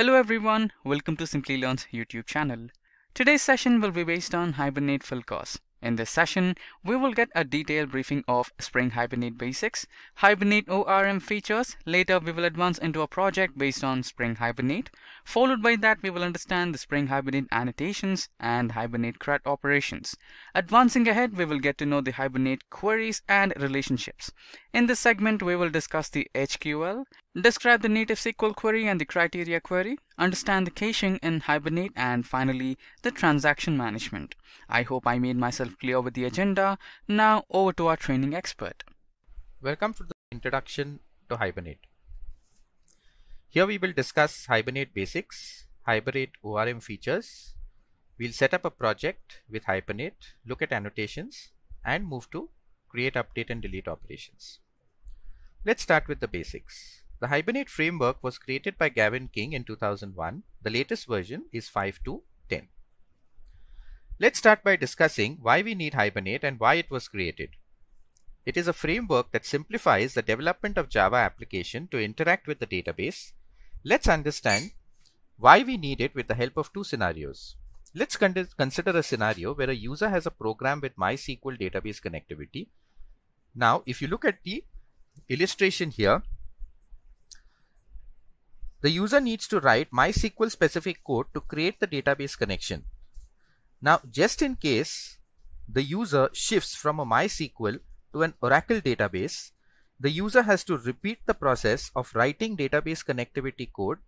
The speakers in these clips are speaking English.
Hello everyone, welcome to Simply Learn's YouTube channel. Today's session will be based on Hibernate full course. In this session, we will get a detailed briefing of Spring Hibernate basics, Hibernate ORM features, later we will advance into a project based on Spring Hibernate, followed by that we will understand the Spring Hibernate annotations and Hibernate CRUD operations. Advancing ahead, we will get to know the Hibernate queries and relationships. In this segment, we will discuss the HQL, Describe the native SQL query and the criteria query. Understand the caching in Hibernate and finally the transaction management. I hope I made myself clear with the agenda. Now over to our training expert. Welcome to the introduction to Hibernate. Here we will discuss Hibernate basics, Hibernate ORM features. We'll set up a project with Hibernate, look at annotations and move to create, update and delete operations. Let's start with the basics. The Hibernate framework was created by Gavin King in 2001. The latest version is 5 to 10. Let's start by discussing why we need Hibernate and why it was created. It is a framework that simplifies the development of Java application to interact with the database. Let's understand why we need it with the help of two scenarios. Let's con consider a scenario where a user has a program with MySQL database connectivity. Now, if you look at the illustration here, the user needs to write MySQL specific code to create the database connection. Now, just in case the user shifts from a MySQL to an Oracle database, the user has to repeat the process of writing database connectivity code,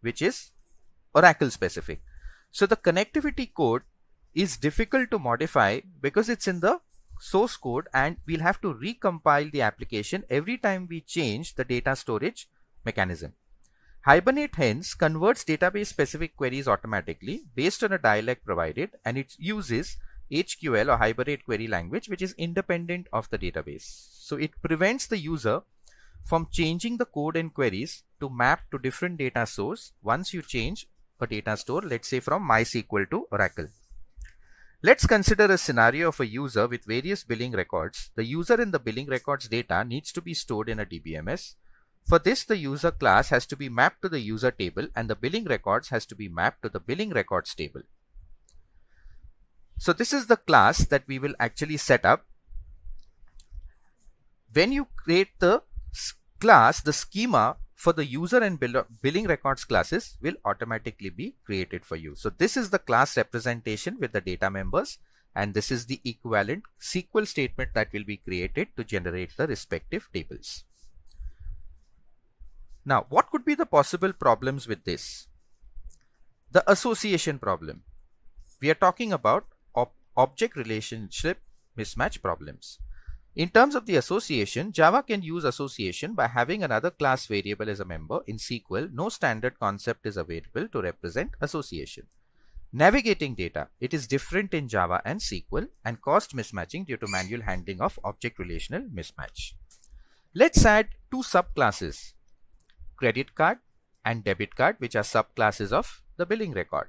which is Oracle specific. So the connectivity code is difficult to modify because it's in the source code and we'll have to recompile the application every time we change the data storage mechanism. Hibernate hence converts database specific queries automatically based on a dialect provided and it uses HQL or Hibernate query language which is independent of the database. So it prevents the user from changing the code and queries to map to different data source once you change a data store let's say from MySQL to Oracle. Let's consider a scenario of a user with various billing records. The user and the billing records data needs to be stored in a DBMS for this, the user class has to be mapped to the user table and the billing records has to be mapped to the billing records table. So this is the class that we will actually set up. When you create the class, the schema for the user and billing records classes will automatically be created for you. So this is the class representation with the data members and this is the equivalent SQL statement that will be created to generate the respective tables. Now, what could be the possible problems with this? The association problem. We are talking about ob object relationship mismatch problems. In terms of the association, Java can use association by having another class variable as a member. In SQL, no standard concept is available to represent association. Navigating data, it is different in Java and SQL and cost mismatching due to manual handling of object relational mismatch. Let's add two subclasses credit card and debit card, which are subclasses of the billing record.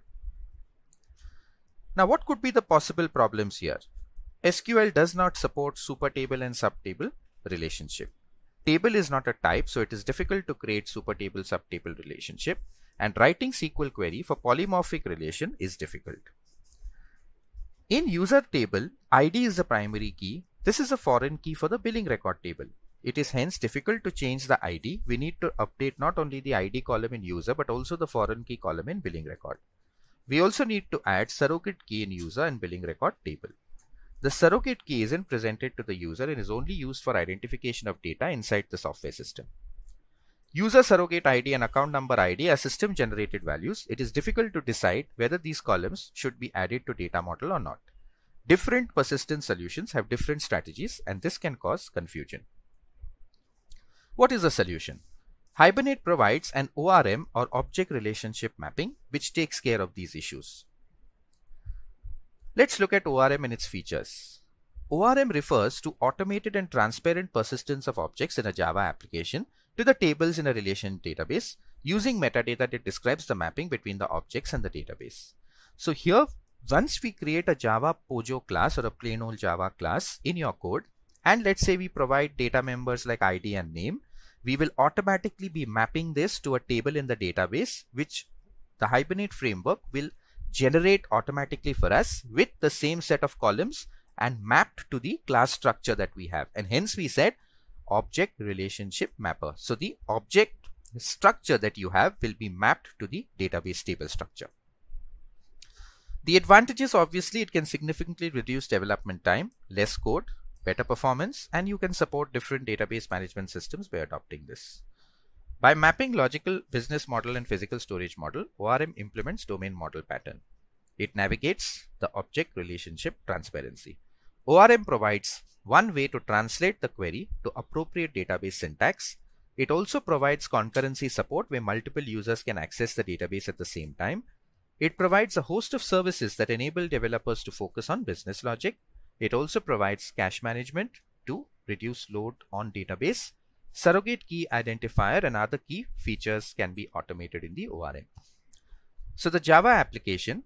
Now, what could be the possible problems here? SQL does not support super table and subtable relationship. Table is not a type, so it is difficult to create super sub subtable relationship and writing SQL query for polymorphic relation is difficult. In user table, ID is the primary key. This is a foreign key for the billing record table. It is hence difficult to change the ID. We need to update not only the ID column in user but also the foreign key column in billing record. We also need to add surrogate key in user and billing record table. The surrogate key isn't presented to the user and is only used for identification of data inside the software system. User surrogate ID and account number ID are system generated values. It is difficult to decide whether these columns should be added to data model or not. Different persistence solutions have different strategies and this can cause confusion. What is the solution? Hibernate provides an ORM or object relationship mapping which takes care of these issues. Let's look at ORM and its features. ORM refers to automated and transparent persistence of objects in a Java application to the tables in a relation database using metadata that describes the mapping between the objects and the database. So here, once we create a Java POJO class or a plain old Java class in your code, and let's say we provide data members like ID and name. We will automatically be mapping this to a table in the database, which the Hibernate framework will generate automatically for us with the same set of columns and mapped to the class structure that we have. And hence we said object relationship mapper. So the object structure that you have will be mapped to the database table structure. The advantages obviously it can significantly reduce development time, less code, better performance, and you can support different database management systems by adopting this. By mapping logical business model and physical storage model, ORM implements domain model pattern. It navigates the object relationship transparency. ORM provides one way to translate the query to appropriate database syntax. It also provides concurrency support where multiple users can access the database at the same time. It provides a host of services that enable developers to focus on business logic, it also provides cache management to reduce load on database. Surrogate key identifier and other key features can be automated in the ORM. So the Java application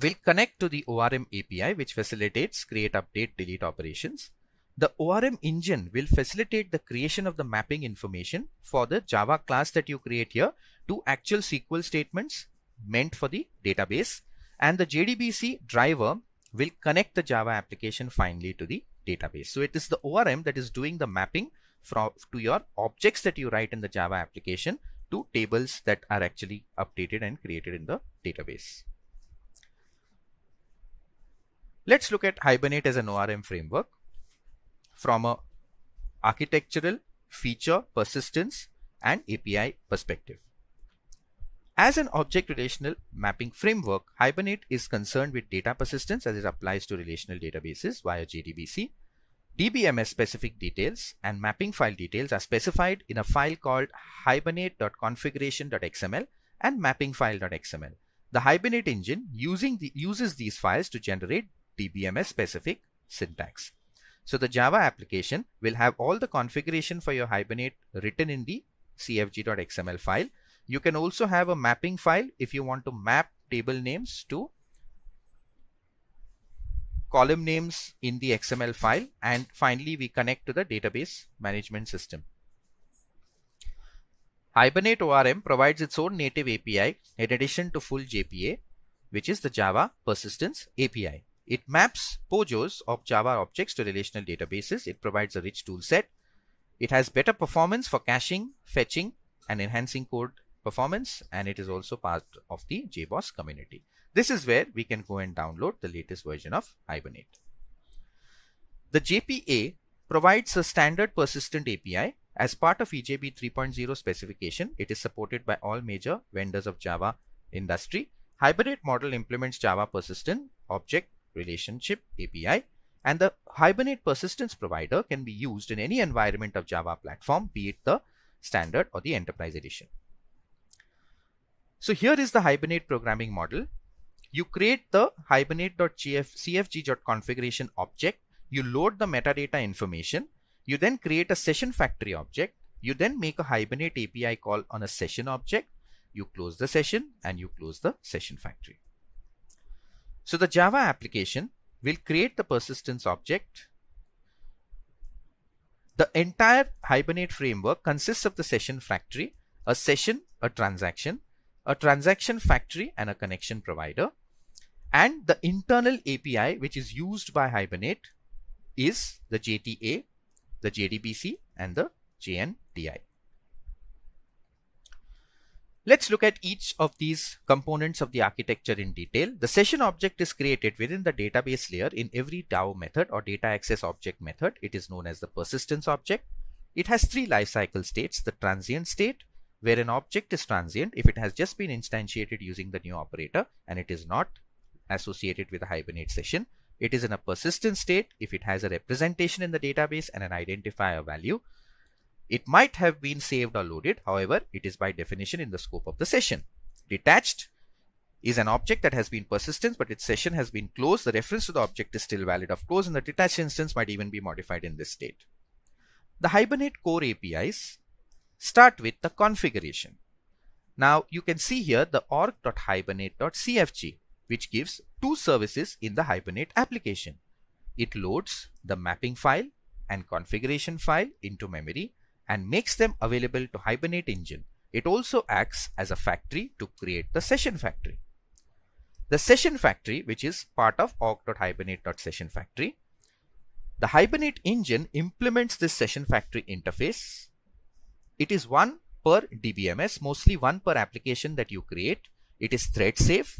will connect to the ORM API which facilitates create, update, delete operations. The ORM engine will facilitate the creation of the mapping information for the Java class that you create here to actual SQL statements meant for the database. And the JDBC driver will connect the Java application finally to the database. So it is the ORM that is doing the mapping from to your objects that you write in the Java application to tables that are actually updated and created in the database. Let's look at Hibernate as an ORM framework from a architectural, feature, persistence and API perspective. As an object relational mapping framework, Hibernate is concerned with data persistence as it applies to relational databases via JDBC. DBMS specific details and mapping file details are specified in a file called hibernate.configuration.xml and mappingfile.xml. The Hibernate engine the, uses these files to generate DBMS specific syntax. So the Java application will have all the configuration for your Hibernate written in the cfg.xml file you can also have a mapping file if you want to map table names to column names in the XML file. And finally, we connect to the database management system. Hibernate ORM provides its own native API in addition to full JPA, which is the Java Persistence API. It maps POJOs of Java objects to relational databases. It provides a rich toolset. It has better performance for caching, fetching, and enhancing code performance and it is also part of the JBoss community. This is where we can go and download the latest version of Hibernate. The JPA provides a standard persistent API as part of EJB 3.0 specification. It is supported by all major vendors of Java industry. Hibernate model implements Java persistent object relationship API and the Hibernate persistence provider can be used in any environment of Java platform, be it the standard or the enterprise edition. So here is the Hibernate programming model. You create the hibernate.cfg.configuration object. You load the metadata information. You then create a session factory object. You then make a Hibernate API call on a session object. You close the session and you close the session factory. So the Java application will create the persistence object. The entire Hibernate framework consists of the session factory, a session, a transaction, a transaction factory and a connection provider. And the internal API, which is used by Hibernate, is the JTA, the JDBC, and the JNDI. Let's look at each of these components of the architecture in detail. The session object is created within the database layer in every DAO method or data access object method. It is known as the persistence object. It has three lifecycle states, the transient state, where an object is transient if it has just been instantiated using the new operator and it is not associated with a hibernate session. It is in a persistent state if it has a representation in the database and an identifier value. It might have been saved or loaded. However, it is by definition in the scope of the session. Detached is an object that has been persistent, but its session has been closed. The reference to the object is still valid, of course, and the detached instance might even be modified in this state. The Hibernate Core APIs Start with the configuration. Now you can see here the org.hibernate.cfg which gives two services in the Hibernate application. It loads the mapping file and configuration file into memory and makes them available to Hibernate Engine. It also acts as a factory to create the session factory. The session factory, which is part of org.hibernate.session factory, the Hibernate engine implements this session factory interface it is one per DBMS, mostly one per application that you create. It is thread safe.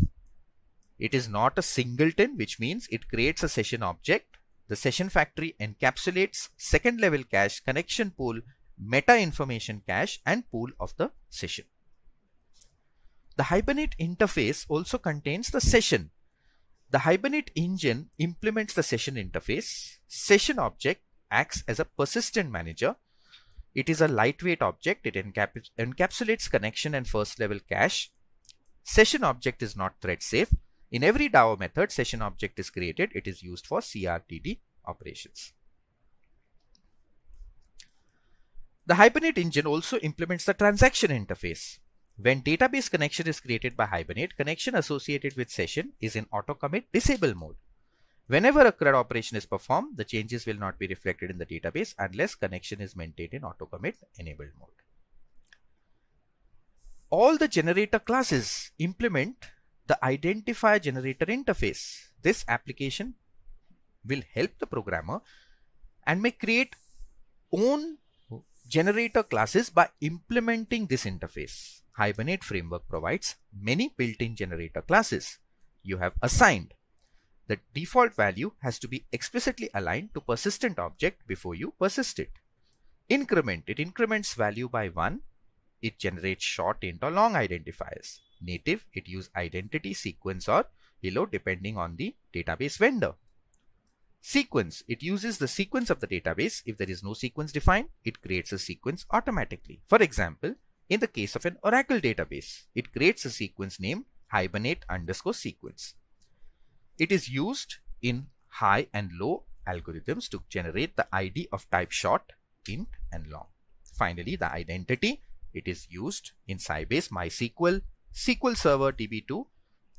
It is not a singleton, which means it creates a session object. The session factory encapsulates second level cache, connection pool, meta information cache and pool of the session. The Hibernate interface also contains the session. The Hibernate engine implements the session interface. Session object acts as a persistent manager it is a lightweight object. It encaps encapsulates connection and first level cache. Session object is not thread safe. In every DAO method, session object is created. It is used for CRTD operations. The Hibernate engine also implements the transaction interface. When database connection is created by Hibernate, connection associated with session is in auto commit disable mode. Whenever a CRUD operation is performed, the changes will not be reflected in the database unless connection is maintained in auto commit enabled mode. All the generator classes implement the identifier generator interface. This application will help the programmer and may create own generator classes by implementing this interface. Hibernate framework provides many built-in generator classes. You have assigned the default value has to be explicitly aligned to persistent object before you persist it. Increment, it increments value by 1. It generates short int or long identifiers. Native, it use identity, sequence or below depending on the database vendor. Sequence, it uses the sequence of the database. If there is no sequence defined, it creates a sequence automatically. For example, in the case of an Oracle database, it creates a sequence named hibernate underscore sequence. It is used in high and low algorithms to generate the ID of type short, int and long. Finally, the identity, it is used in Sybase MySQL, SQL Server DB2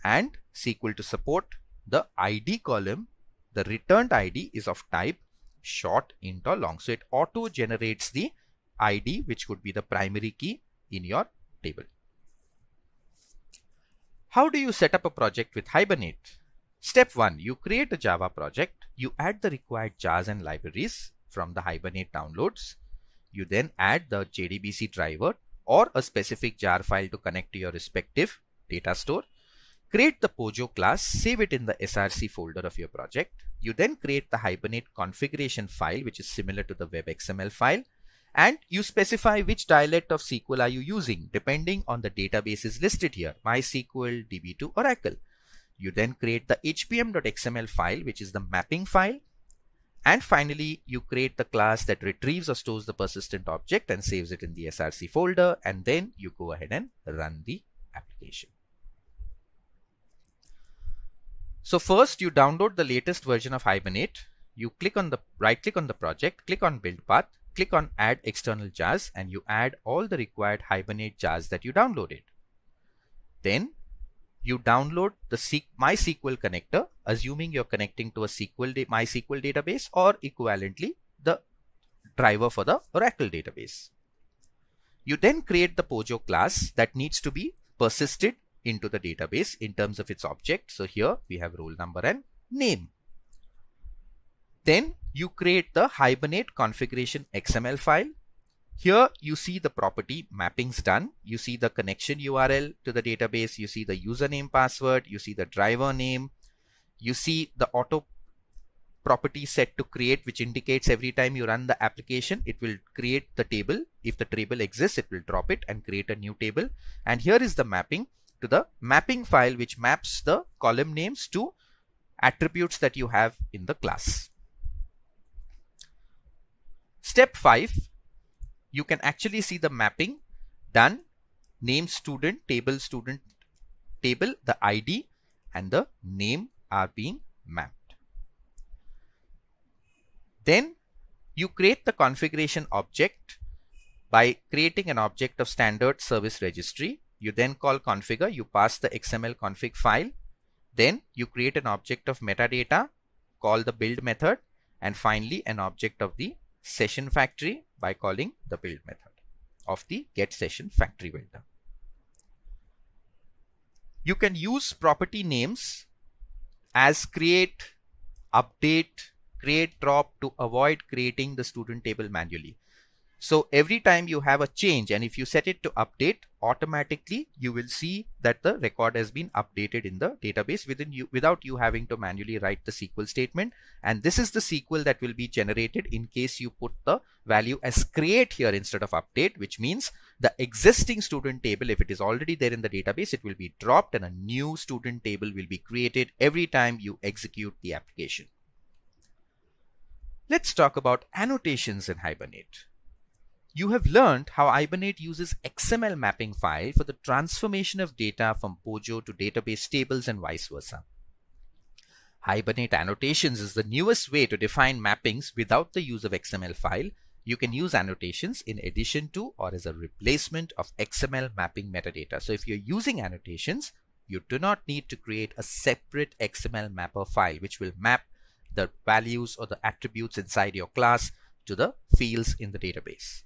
and SQL to support the ID column. The returned ID is of type short, int or long. So it auto generates the ID which could be the primary key in your table. How do you set up a project with Hibernate? Step 1. You create a Java project. You add the required jars and libraries from the Hibernate downloads. You then add the JDBC driver or a specific jar file to connect to your respective data store. Create the Pojo class, save it in the SRC folder of your project. You then create the Hibernate configuration file, which is similar to the WebXML file. And you specify which dialect of SQL are you using, depending on the databases listed here, MySQL, DB2, Oracle. You then create the hpm.xml file, which is the mapping file. And finally, you create the class that retrieves or stores the persistent object and saves it in the src folder. And then you go ahead and run the application. So first you download the latest version of Hibernate. You click on the right click on the project, click on build path, click on add external jars and you add all the required Hibernate jars that you downloaded. Then you download the MySQL connector, assuming you're connecting to a SQL MySQL database or equivalently the driver for the Oracle database. You then create the Pojo class that needs to be persisted into the database in terms of its object. So here we have role number and name. Then you create the Hibernate configuration XML file here you see the property mappings done. You see the connection URL to the database. You see the username password. You see the driver name. You see the auto property set to create which indicates every time you run the application it will create the table if the table exists it will drop it and create a new table and here is the mapping to the mapping file which maps the column names to attributes that you have in the class step 5 you can actually see the mapping done name student table student table the id and the name are being mapped then you create the configuration object by creating an object of standard service registry you then call configure you pass the xml config file then you create an object of metadata call the build method and finally an object of the session factory by calling the build method of the get session factory builder. You can use property names as create, update, create drop to avoid creating the student table manually. So every time you have a change and if you set it to update automatically, you will see that the record has been updated in the database within you without you having to manually write the SQL statement. And this is the SQL that will be generated in case you put the value as create here instead of update, which means the existing student table, if it is already there in the database, it will be dropped and a new student table will be created every time you execute the application. Let's talk about annotations in Hibernate. You have learned how Hibernate uses XML mapping file for the transformation of data from POJO to database tables and vice versa. Hibernate annotations is the newest way to define mappings without the use of XML file. You can use annotations in addition to or as a replacement of XML mapping metadata. So if you're using annotations, you do not need to create a separate XML mapper file which will map the values or the attributes inside your class to the fields in the database.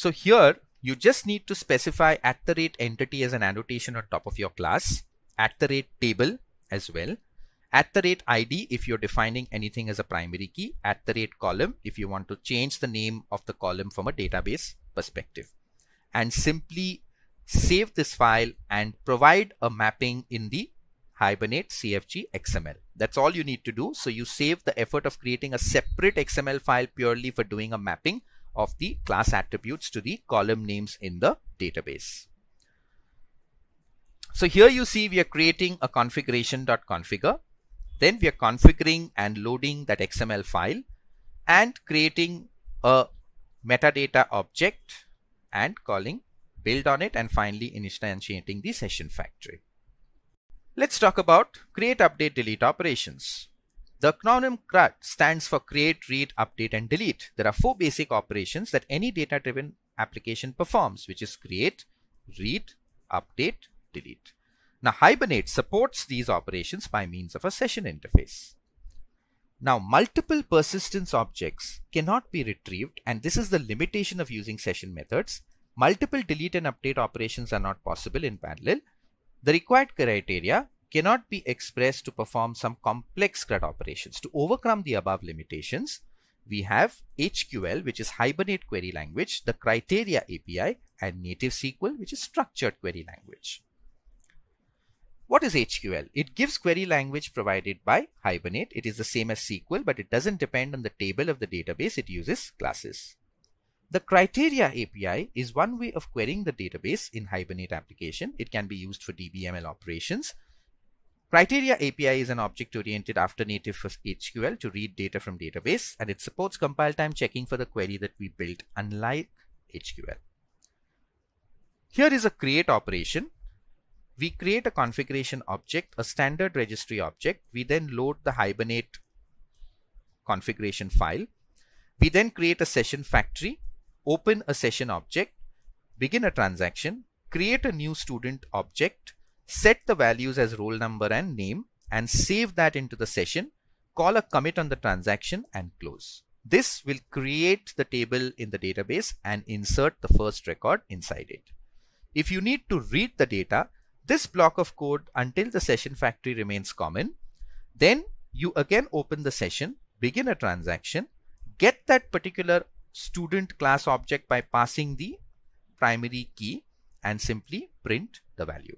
So here you just need to specify at the rate entity as an annotation on top of your class, at the rate table as well, at the rate ID if you're defining anything as a primary key, at the rate column if you want to change the name of the column from a database perspective. And simply save this file and provide a mapping in the Hibernate CFG XML. That's all you need to do. So you save the effort of creating a separate XML file purely for doing a mapping of the class attributes to the column names in the database. So here you see we are creating a configuration.configure. Then we are configuring and loading that XML file and creating a metadata object and calling build on it and finally instantiating the session factory. Let's talk about create, update, delete operations. The acronym CRUD stands for create, read, update, and delete. There are four basic operations that any data-driven application performs, which is create, read, update, delete. Now Hibernate supports these operations by means of a session interface. Now multiple persistence objects cannot be retrieved and this is the limitation of using session methods. Multiple delete and update operations are not possible in parallel. The required criteria cannot be expressed to perform some complex CRUD operations. To overcome the above limitations, we have HQL, which is Hibernate Query Language, the Criteria API, and Native SQL, which is Structured Query Language. What is HQL? It gives query language provided by Hibernate. It is the same as SQL, but it doesn't depend on the table of the database. It uses classes. The criteria API is one way of querying the database in Hibernate application. It can be used for DBML operations Criteria API is an object oriented after native for SQL to read data from database and it supports compile time checking for the query that we built unlike HQL. Here is a create operation. We create a configuration object, a standard registry object. We then load the Hibernate configuration file. We then create a session factory, open a session object, begin a transaction, create a new student object, set the values as roll number and name and save that into the session, call a commit on the transaction and close. This will create the table in the database and insert the first record inside it. If you need to read the data, this block of code until the session factory remains common, then you again open the session, begin a transaction, get that particular student class object by passing the primary key and simply print the value.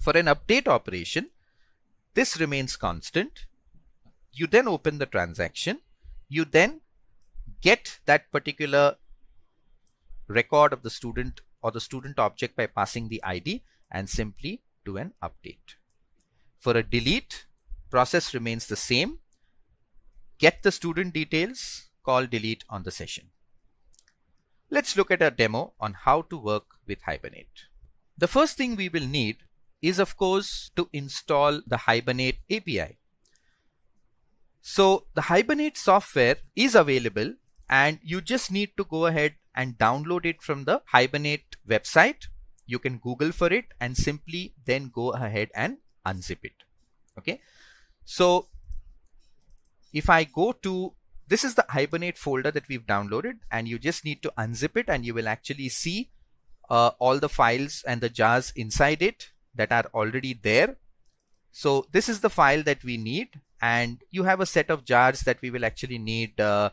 For an update operation, this remains constant. You then open the transaction. You then get that particular record of the student or the student object by passing the ID and simply do an update. For a delete, process remains the same. Get the student details, call delete on the session. Let's look at a demo on how to work with Hibernate. The first thing we will need is of course to install the Hibernate API. So the Hibernate software is available and you just need to go ahead and download it from the Hibernate website. You can Google for it and simply then go ahead and unzip it. Okay. So if I go to this is the Hibernate folder that we've downloaded and you just need to unzip it and you will actually see uh, all the files and the jars inside it that are already there. So this is the file that we need and you have a set of jars that we will actually need. Uh,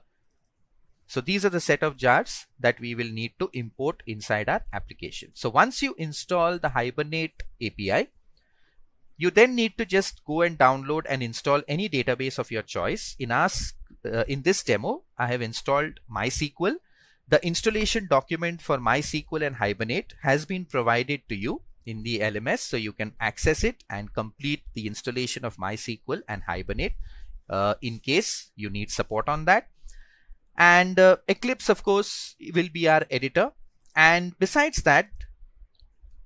so these are the set of jars that we will need to import inside our application. So once you install the Hibernate API, you then need to just go and download and install any database of your choice. In us, uh, in this demo, I have installed MySQL. The installation document for MySQL and Hibernate has been provided to you in the LMS. So you can access it and complete the installation of MySQL and Hibernate uh, in case you need support on that. And uh, Eclipse, of course, will be our editor. And besides that,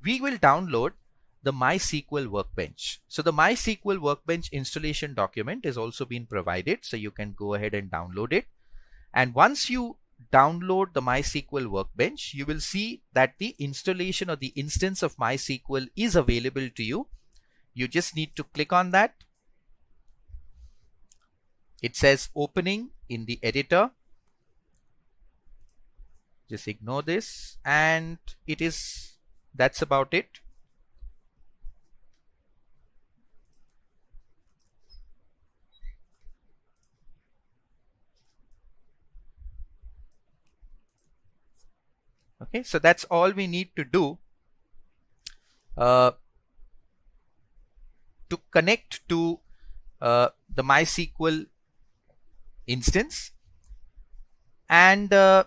we will download the MySQL Workbench. So the MySQL Workbench installation document is also being provided. So you can go ahead and download it. And once you download the MySQL workbench, you will see that the installation or the instance of MySQL is available to you. You just need to click on that. It says opening in the editor. Just ignore this and it is, that's about it. okay so that's all we need to do uh, to connect to uh, the MySQL instance and uh,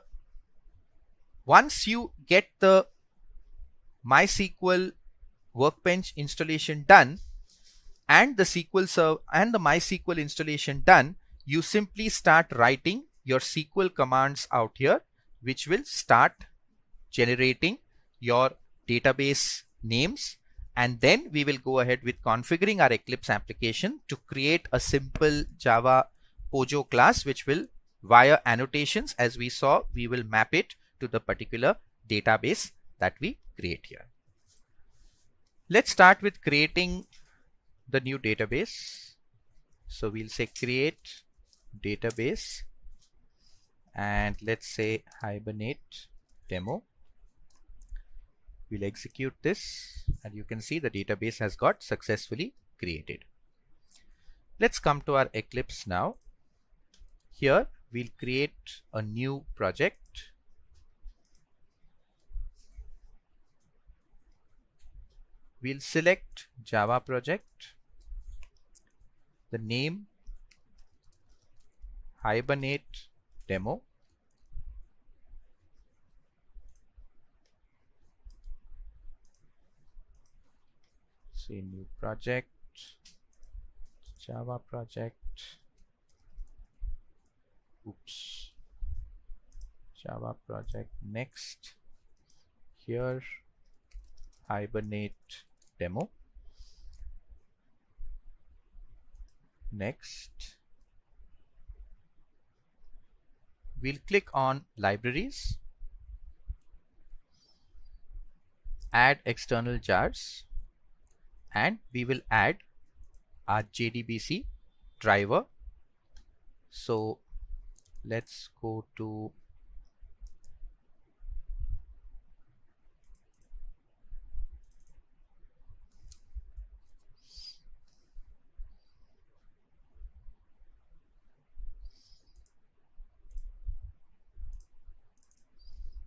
once you get the MySQL workbench installation done and the SQL server and the MySQL installation done you simply start writing your SQL commands out here which will start generating your database names and then we will go ahead with configuring our Eclipse application to create a simple Java Pojo class which will via annotations as we saw we will map it to the particular database that we create here. Let's start with creating the new database. So we'll say create database and let's say hibernate demo We'll execute this and you can see the database has got successfully created. Let's come to our Eclipse now. Here we'll create a new project. We'll select Java project. The name Hibernate demo say new project java project oops java project next here hibernate demo next we'll click on libraries add external jars and we will add our JDBC driver. So let's go to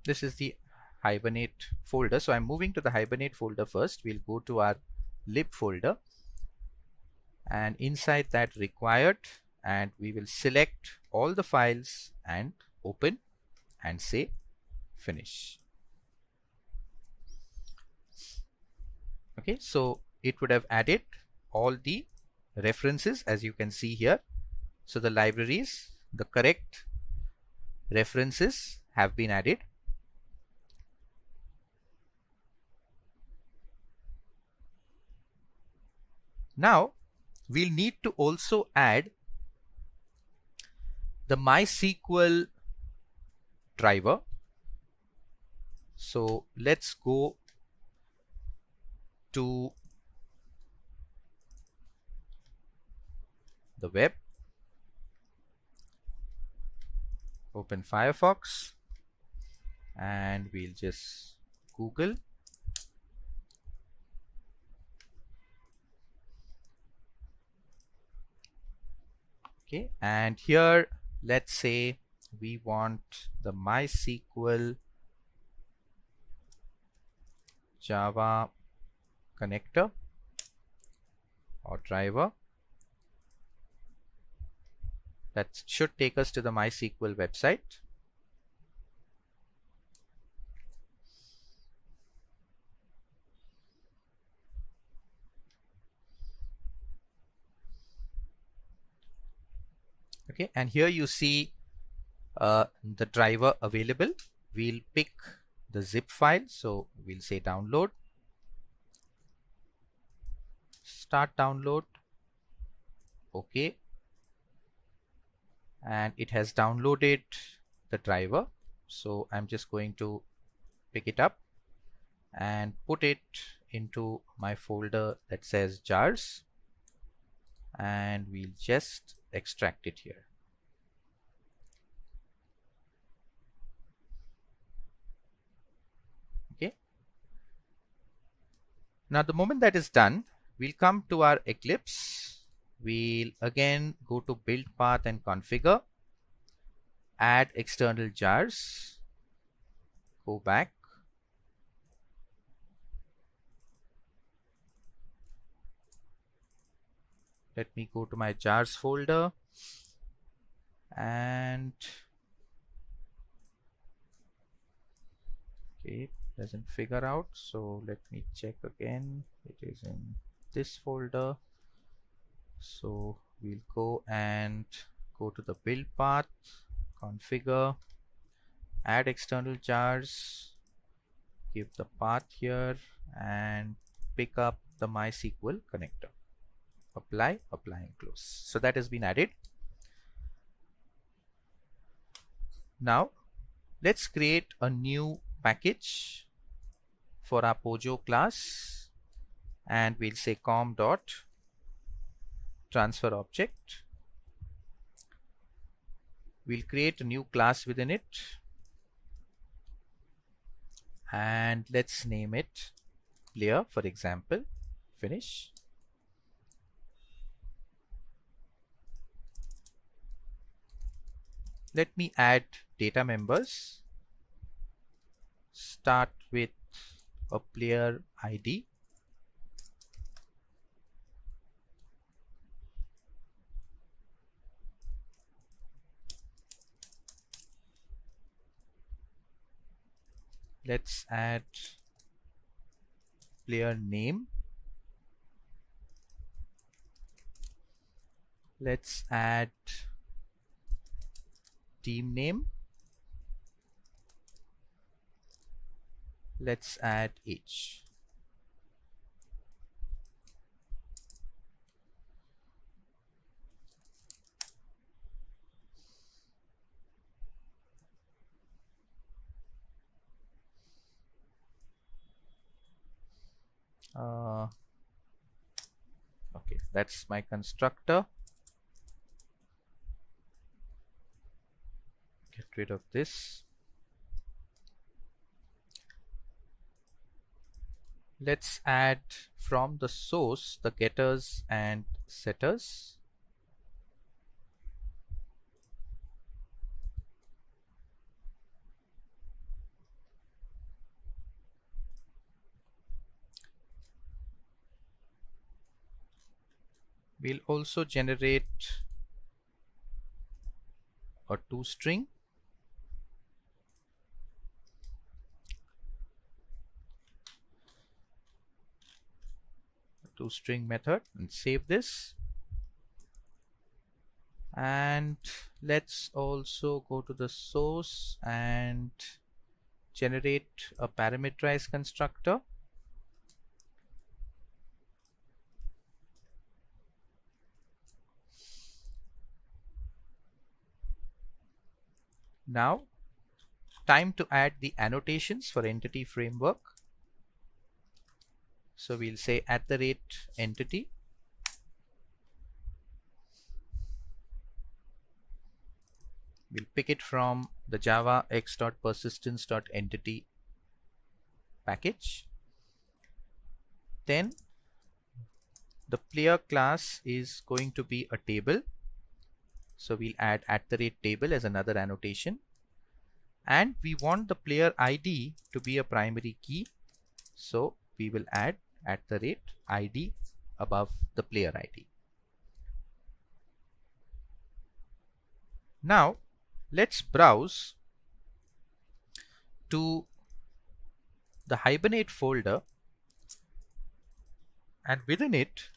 this is the hibernate folder so i'm moving to the hibernate folder first we'll go to our lib folder and inside that required and we will select all the files and open and say finish okay so it would have added all the references as you can see here so the libraries the correct references have been added Now we'll need to also add the MySQL driver. So let's go to the web, open Firefox and we'll just Google okay and here let's say we want the MySQL Java connector or driver that should take us to the MySQL website okay and here you see uh, the driver available we'll pick the zip file so we'll say download start download okay and it has downloaded the driver so I'm just going to pick it up and put it into my folder that says jars and we'll just extract it here Now the moment that is done, we'll come to our Eclipse. We'll again go to build path and configure, add external jars, go back. Let me go to my jars folder and okay, doesn't figure out so let me check again it is in this folder so we'll go and go to the build path configure add external jars give the path here and pick up the mysql connector apply apply and close so that has been added now let's create a new package for our Pojo class and we'll say com dot transfer object. We'll create a new class within it and let's name it player for example finish let me add data members start with a player ID let's add player name let's add team name let's add each uh, okay that's my constructor get rid of this let's add from the source the getters and setters we'll also generate a two string to string method and save this and let's also go to the source and generate a parameterized constructor now time to add the annotations for entity framework so we'll say at the rate entity we'll pick it from the java x.persistence.entity package then the player class is going to be a table so we'll add at the rate table as another annotation and we want the player id to be a primary key so we will add at the rate id above the player id. Now let's browse to the Hibernate folder and within it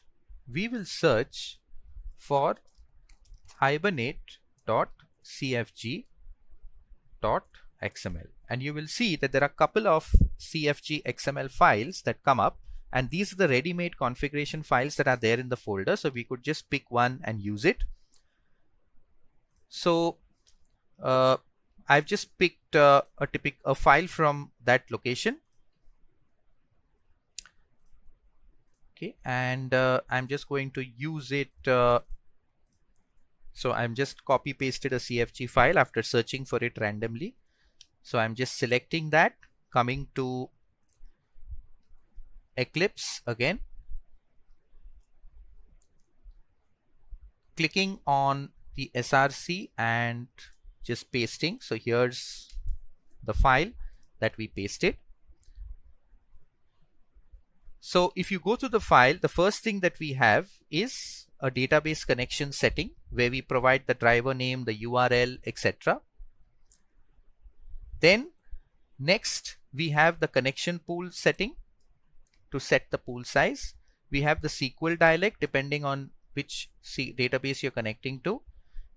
we will search for hibernate.cfg.xml and you will see that there are a couple of cfg xml files that come up and these are the ready-made configuration files that are there in the folder so we could just pick one and use it so uh, I've just picked uh, a typical a file from that location okay and uh, I'm just going to use it uh, so I'm just copy pasted a CFG file after searching for it randomly so I'm just selecting that coming to Eclipse again. Clicking on the SRC and just pasting. So here's the file that we pasted. So if you go to the file, the first thing that we have is a database connection setting where we provide the driver name, the URL, etc. Then next we have the connection pool setting to set the pool size. We have the SQL dialect depending on which C database you're connecting to.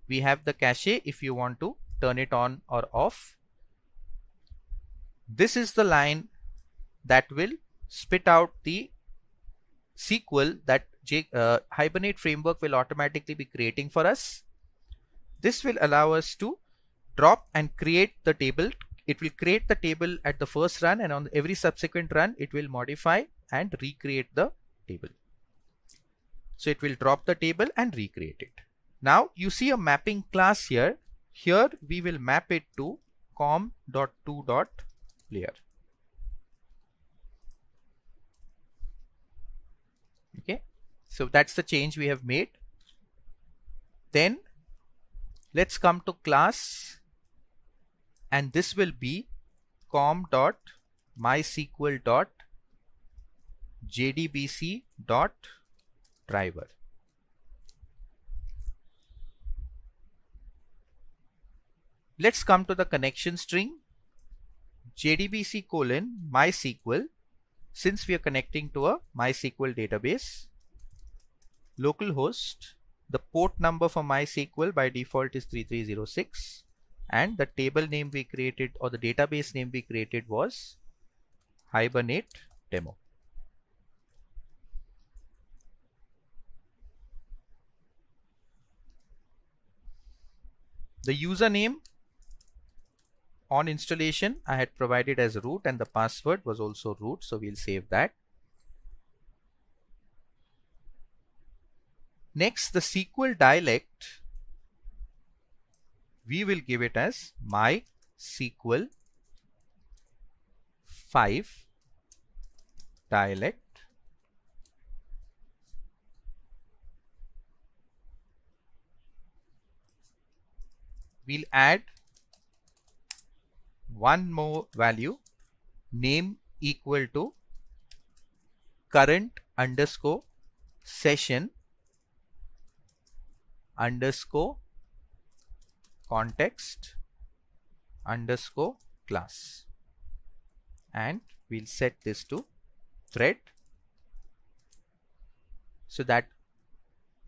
We have the cache if you want to turn it on or off. This is the line that will spit out the SQL that J, uh, Hibernate framework will automatically be creating for us. This will allow us to drop and create the table. It will create the table at the first run and on every subsequent run it will modify and recreate the table. So it will drop the table and recreate it. Now you see a mapping class here. Here we will map it to com.to.player. Okay, so that's the change we have made. Then let's come to class and this will be com.mysql.player jdbc dot driver let's come to the connection string jdbc colon mysql since we are connecting to a mysql database localhost the port number for mysql by default is 3306 and the table name we created or the database name we created was hibernate demo The username on installation I had provided as root and the password was also root so we'll save that. Next the SQL dialect we will give it as MySQL 5 dialect we'll add one more value name equal to current underscore session underscore context underscore class and we'll set this to thread so that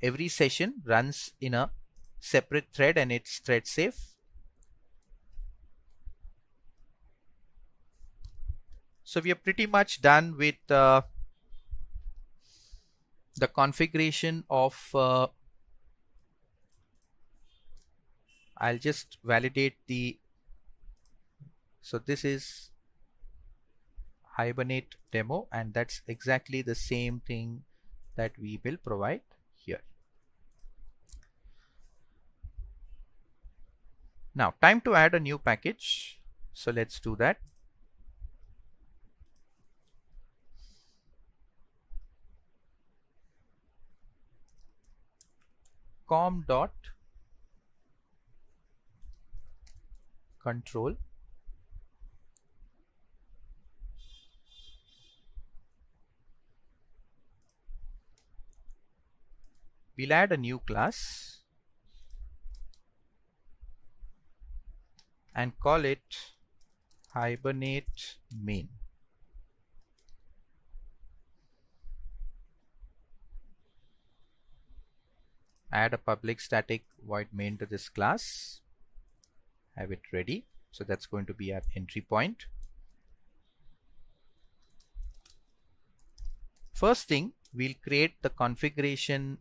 every session runs in a separate thread and it's thread safe. So we are pretty much done with uh, the configuration of uh, I'll just validate the so this is Hibernate demo and that's exactly the same thing that we will provide Now time to add a new package. So let's do that. com dot control we'll add a new class and call it hibernate main. Add a public static void main to this class. Have it ready. So that's going to be our entry point. First thing, we'll create the configuration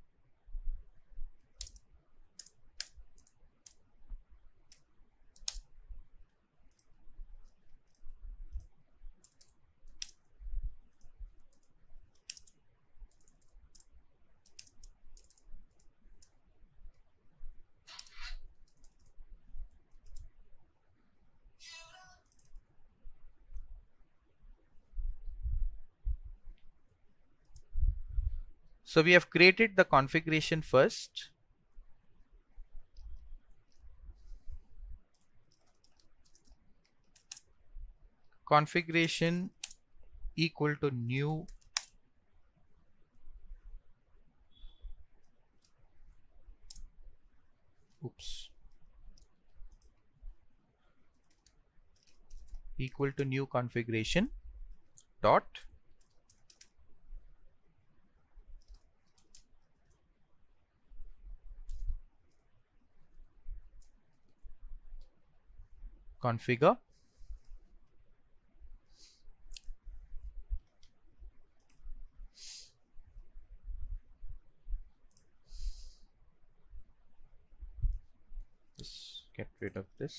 So we have created the configuration first. configuration equal to new oops equal to new configuration dot configure just get rid of this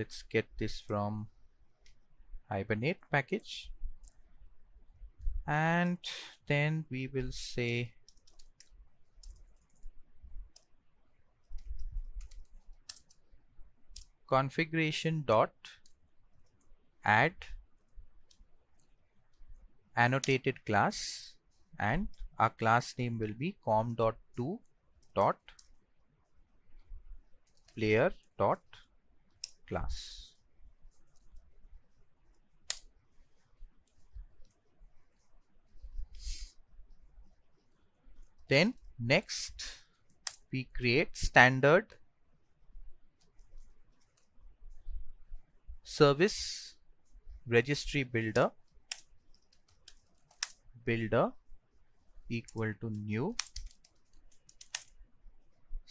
let's get this from hibernate package and then we will say configuration dot add annotated class and our class name will be com dot to dot player dot class then next we create standard service registry builder builder equal to new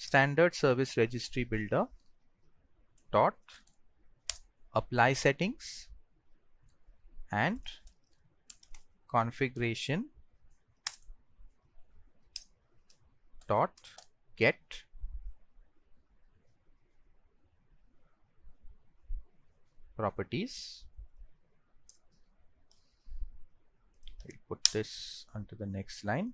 standard service registry builder dot apply settings and configuration dot get properties will put this onto the next line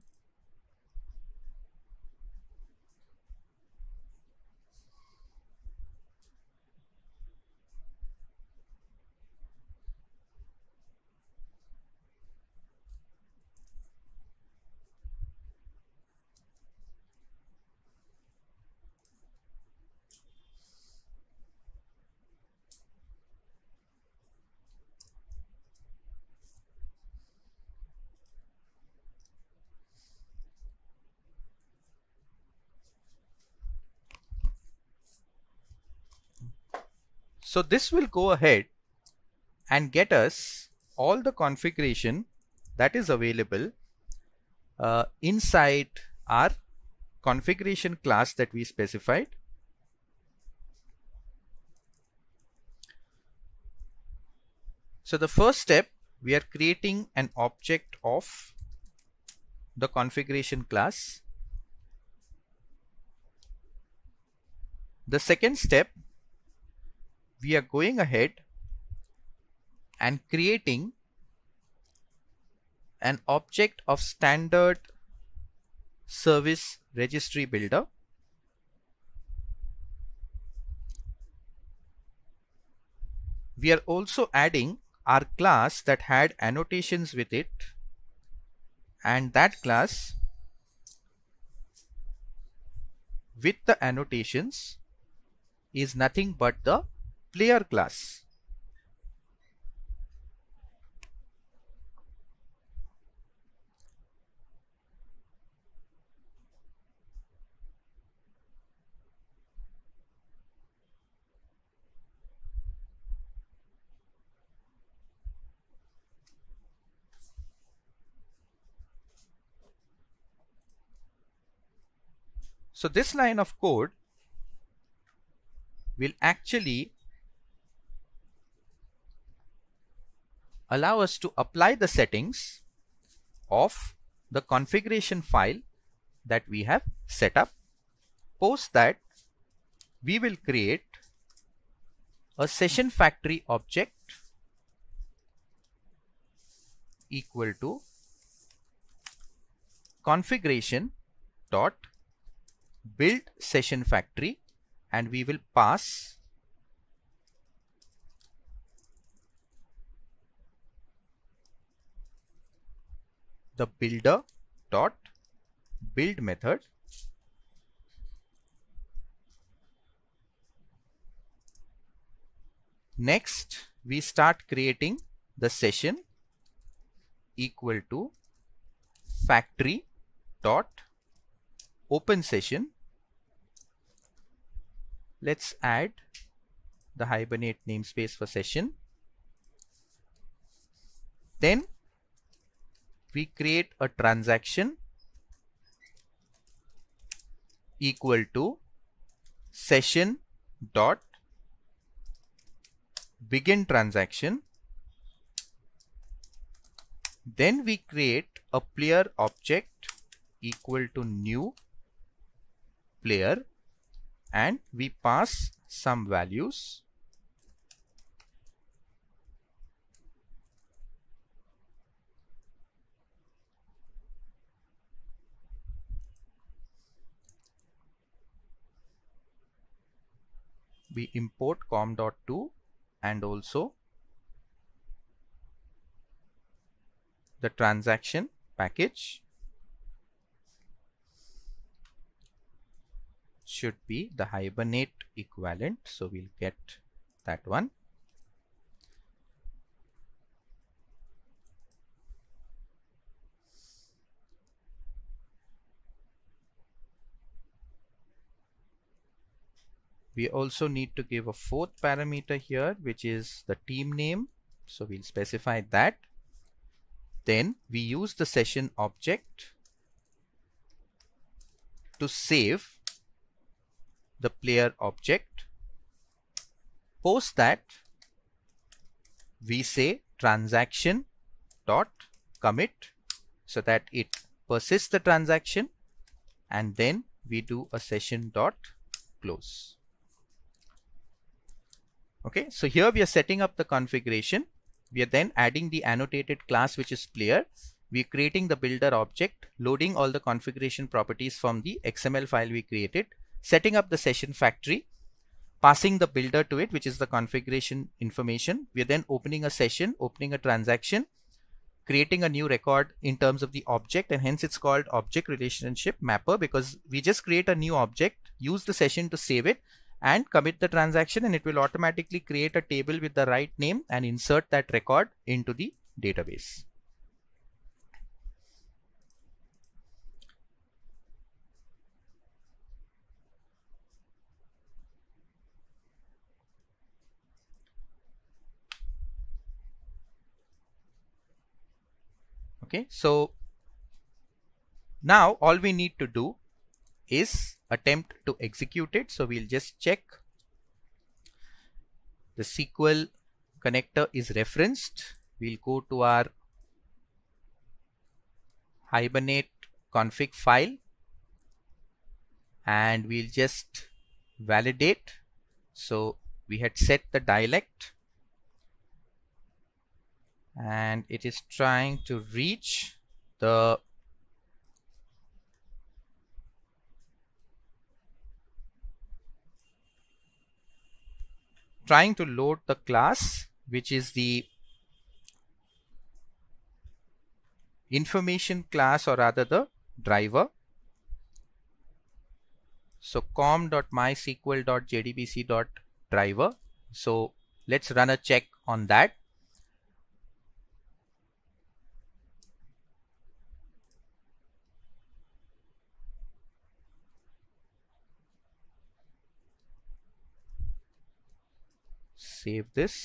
So this will go ahead and get us all the configuration that is available uh, inside our configuration class that we specified. So the first step, we are creating an object of the configuration class. The second step, we are going ahead and creating an object of standard service registry builder we are also adding our class that had annotations with it and that class with the annotations is nothing but the player class. So this line of code will actually allow us to apply the settings of the configuration file that we have set up. Post that we will create a session factory object equal to configuration dot build session factory and we will pass the builder dot build method next we start creating the session equal to factory dot open session let's add the hibernate namespace for session then we create a transaction equal to session dot begin transaction then we create a player object equal to new player and we pass some values we import two, and also the transaction package should be the hibernate equivalent so we'll get that one we also need to give a fourth parameter here which is the team name so we'll specify that then we use the session object to save the player object post that we say transaction dot commit so that it persists the transaction and then we do a session dot close Okay, so here we are setting up the configuration. We are then adding the annotated class which is player. We're creating the builder object, loading all the configuration properties from the XML file we created, setting up the session factory, passing the builder to it, which is the configuration information. We're then opening a session, opening a transaction, creating a new record in terms of the object and hence it's called object relationship mapper because we just create a new object, use the session to save it and commit the transaction and it will automatically create a table with the right name and insert that record into the database. okay so now all we need to do is attempt to execute it. So we'll just check the SQL connector is referenced. We'll go to our Hibernate config file and we'll just validate. So we had set the dialect and it is trying to reach the trying to load the class which is the information class or rather the driver so com.mysql.jdbc.driver so let's run a check on that save this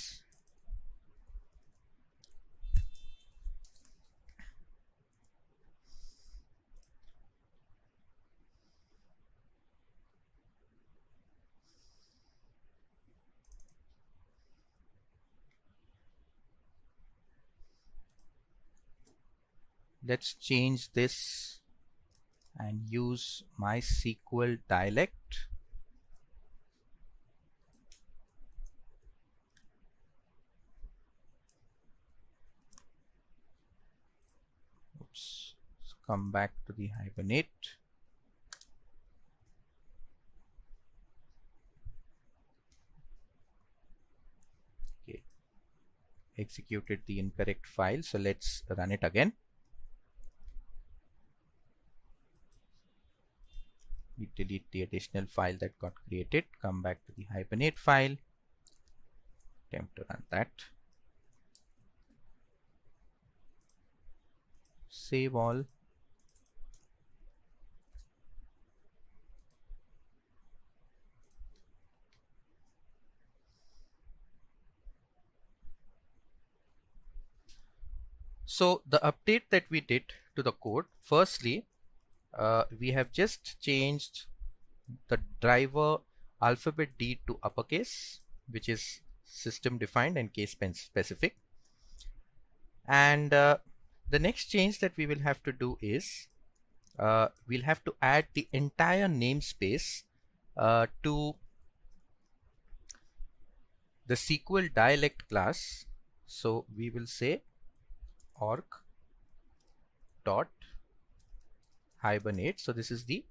let's change this and use MySQL dialect come back to the hibernate okay executed the incorrect file so let's run it again we delete the additional file that got created come back to the hibernate file attempt to run that save all so the update that we did to the code firstly uh, we have just changed the driver alphabet D to uppercase which is system defined and case specific and uh, the next change that we will have to do is uh, we'll have to add the entire namespace uh, to the SQL dialect class so we will say org dot hibernate so this is the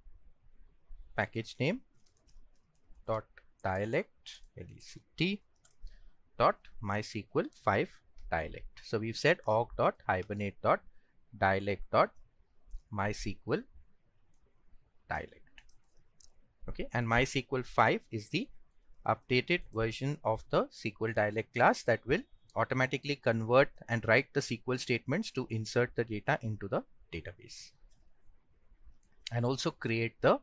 package name dot dialect lect dot mysql 5 dialect so we've said org dot hibernate dot dialect dot mysql dialect okay and mysql 5 is the updated version of the sql dialect class that will automatically convert and write the SQL statements to insert the data into the database and also create the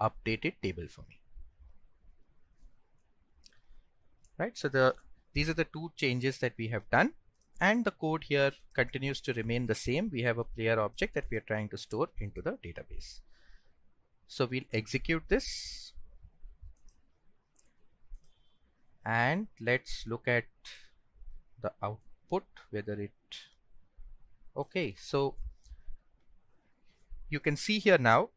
updated table for me right so the these are the two changes that we have done and the code here continues to remain the same we have a player object that we are trying to store into the database so we'll execute this and let's look at the output whether it okay so you can see here now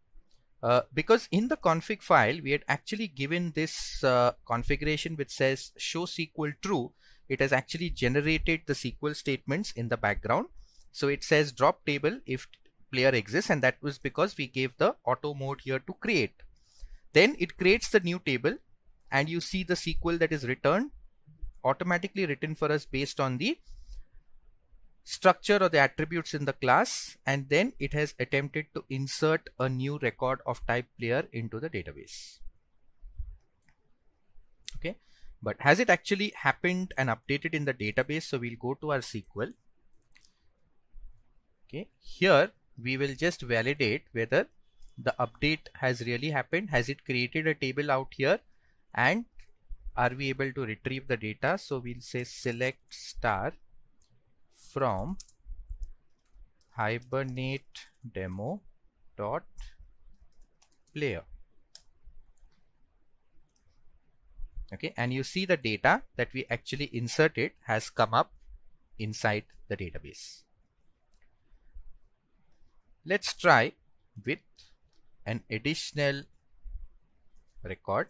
uh, because in the config file we had actually given this uh, configuration which says show SQL true it has actually generated the SQL statements in the background so it says drop table if player exists and that was because we gave the auto mode here to create then it creates the new table and you see the SQL that is returned automatically written for us based on the structure or the attributes in the class and then it has attempted to insert a new record of type player into the database okay but has it actually happened and updated in the database so we'll go to our SQL okay here we will just validate whether the update has really happened has it created a table out here and are we able to retrieve the data so we'll say select star from hibernate demo dot player okay and you see the data that we actually inserted has come up inside the database let's try with an additional record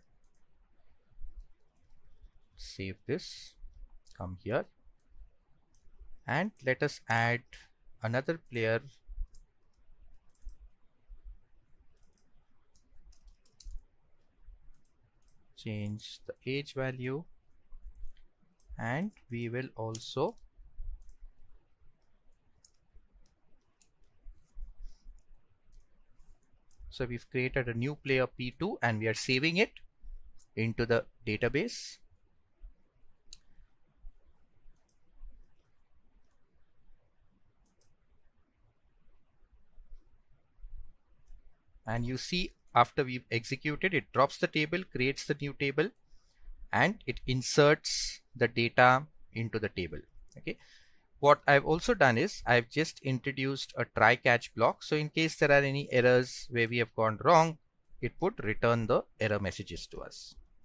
save this come here and let us add another player change the age value and we will also so we've created a new player p2 and we are saving it into the database and you see after we've executed it drops the table creates the new table and it inserts the data into the table okay what I've also done is I've just introduced a try catch block so in case there are any errors where we have gone wrong it would return the error messages to us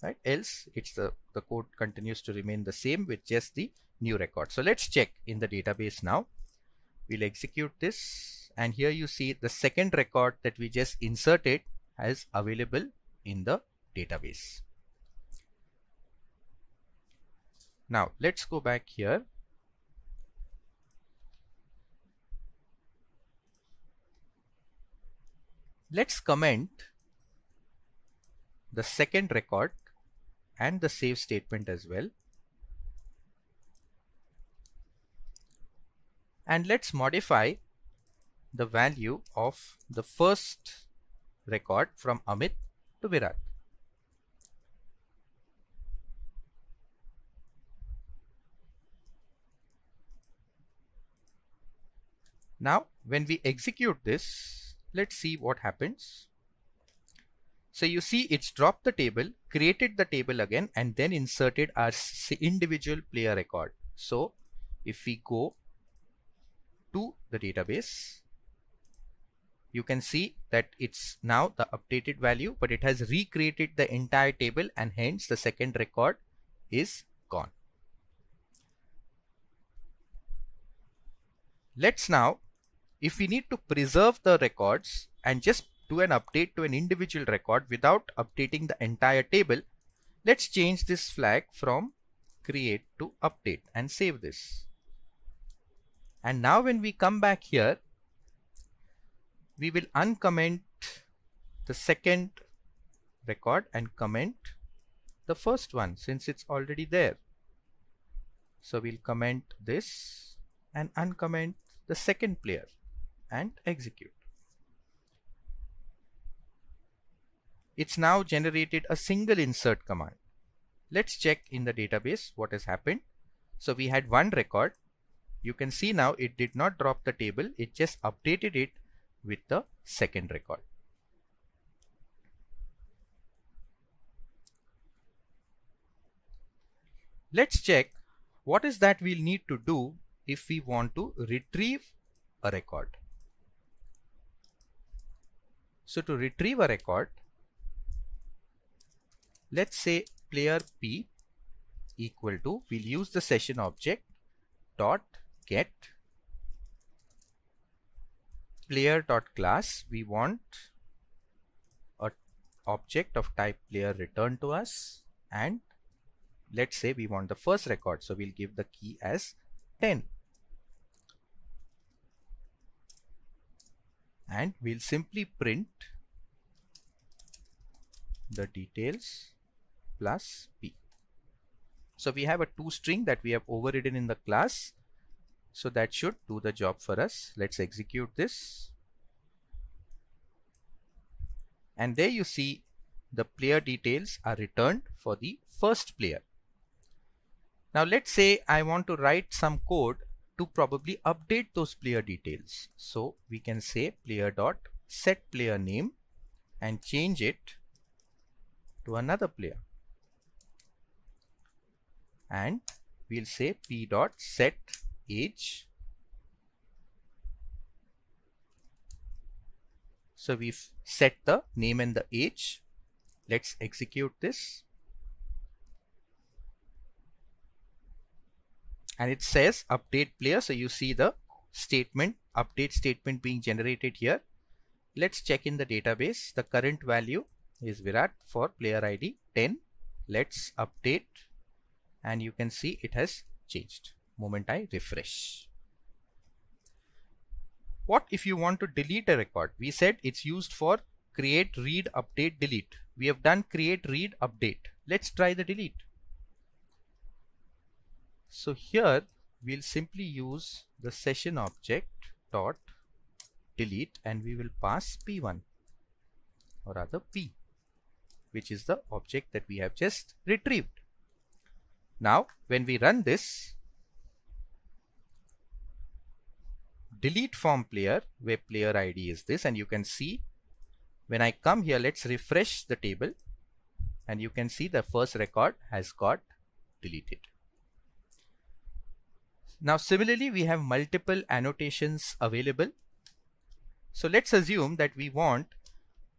right else it's the the code continues to remain the same with just the new record so let's check in the database now we'll execute this and here you see the second record that we just inserted is available in the database. Now let's go back here. Let's comment the second record and the save statement as well. And let's modify the value of the first record from Amit to Virat. Now when we execute this, let's see what happens. So you see it's dropped the table, created the table again and then inserted our individual player record. So if we go to the database, you can see that it's now the updated value, but it has recreated the entire table and hence the second record is gone. Let's now, if we need to preserve the records and just do an update to an individual record without updating the entire table, let's change this flag from create to update and save this. And now when we come back here, we will uncomment the second record and comment the first one since it's already there. So we'll comment this and uncomment the second player and execute. It's now generated a single insert command. Let's check in the database what has happened. So we had one record. You can see now it did not drop the table. It just updated it with the second record. Let's check what is that we'll need to do if we want to retrieve a record. So to retrieve a record, let's say player P equal to, we'll use the session object dot get player.class we want a object of type player returned to us and let's say we want the first record so we'll give the key as 10 and we'll simply print the details plus p so we have a two string that we have overridden in the class so that should do the job for us. Let's execute this. And there you see the player details are returned for the first player. Now let's say I want to write some code to probably update those player details. So we can say player dot set player name and change it to another player. And we'll say p dot set age. So we've set the name and the age. Let's execute this. And it says update player. So you see the statement, update statement being generated here. Let's check in the database. The current value is Virat for player ID 10. Let's update and you can see it has changed moment I refresh. What if you want to delete a record? We said it's used for create, read, update, delete. We have done create, read, update. Let's try the delete. So here we'll simply use the session object dot delete and we will pass p1 or rather p which is the object that we have just retrieved. Now when we run this delete from player where player ID is this and you can see when I come here let's refresh the table and you can see the first record has got deleted. Now similarly we have multiple annotations available. So let's assume that we want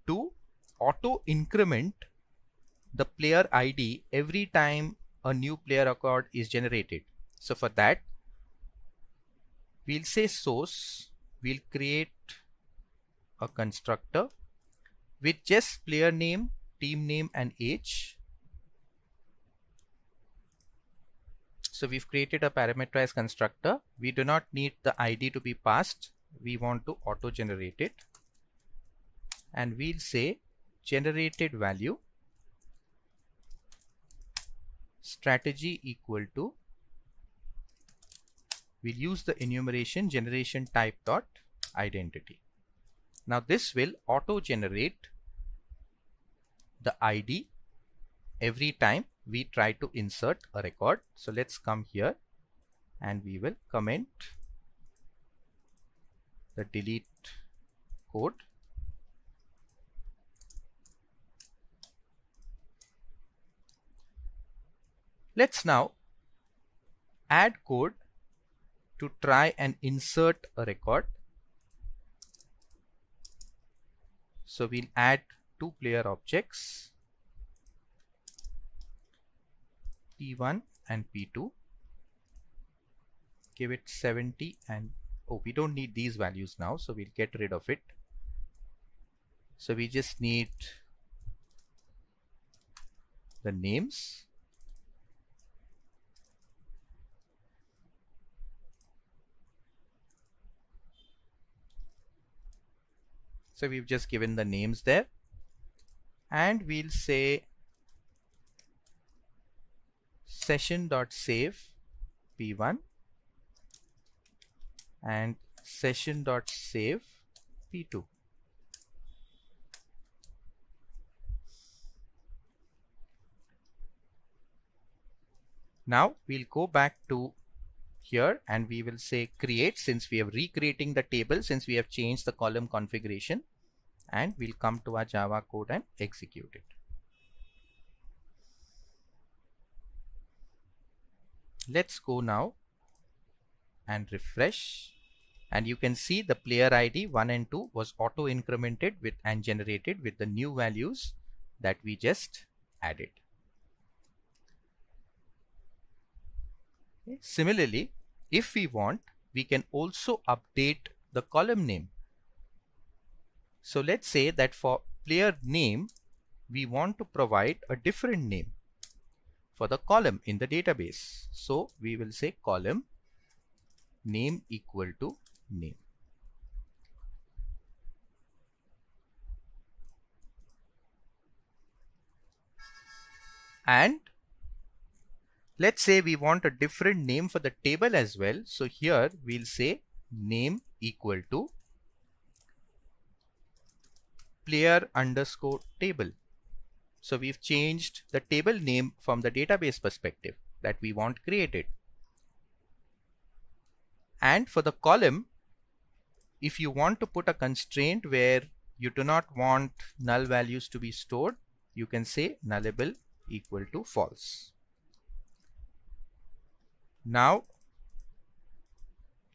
to auto increment the player ID every time a new player record is generated. So for that we'll say source we'll create a constructor with just player name team name and age so we've created a parameterized constructor we do not need the id to be passed we want to auto generate it and we'll say generated value strategy equal to we'll use the enumeration generation type dot identity. Now this will auto generate the ID every time we try to insert a record. So let's come here and we will comment the delete code. Let's now add code to try and insert a record. So we'll add two player objects P1 and P2 give it 70 and oh we don't need these values now so we'll get rid of it so we just need the names So we've just given the names there and we'll say session.save p1 and session.save p2 now we'll go back to here and we will say create since we have recreating the table since we have changed the column configuration and we'll come to our Java code and execute it. Let's go now and refresh and you can see the player ID 1 and 2 was auto incremented with and generated with the new values that we just added. Similarly, if we want, we can also update the column name. So let's say that for player name, we want to provide a different name for the column in the database. So we will say column name equal to name. And Let's say we want a different name for the table as well. So here we'll say name equal to player underscore table. So we've changed the table name from the database perspective that we want created. And for the column, if you want to put a constraint where you do not want null values to be stored, you can say nullable equal to false now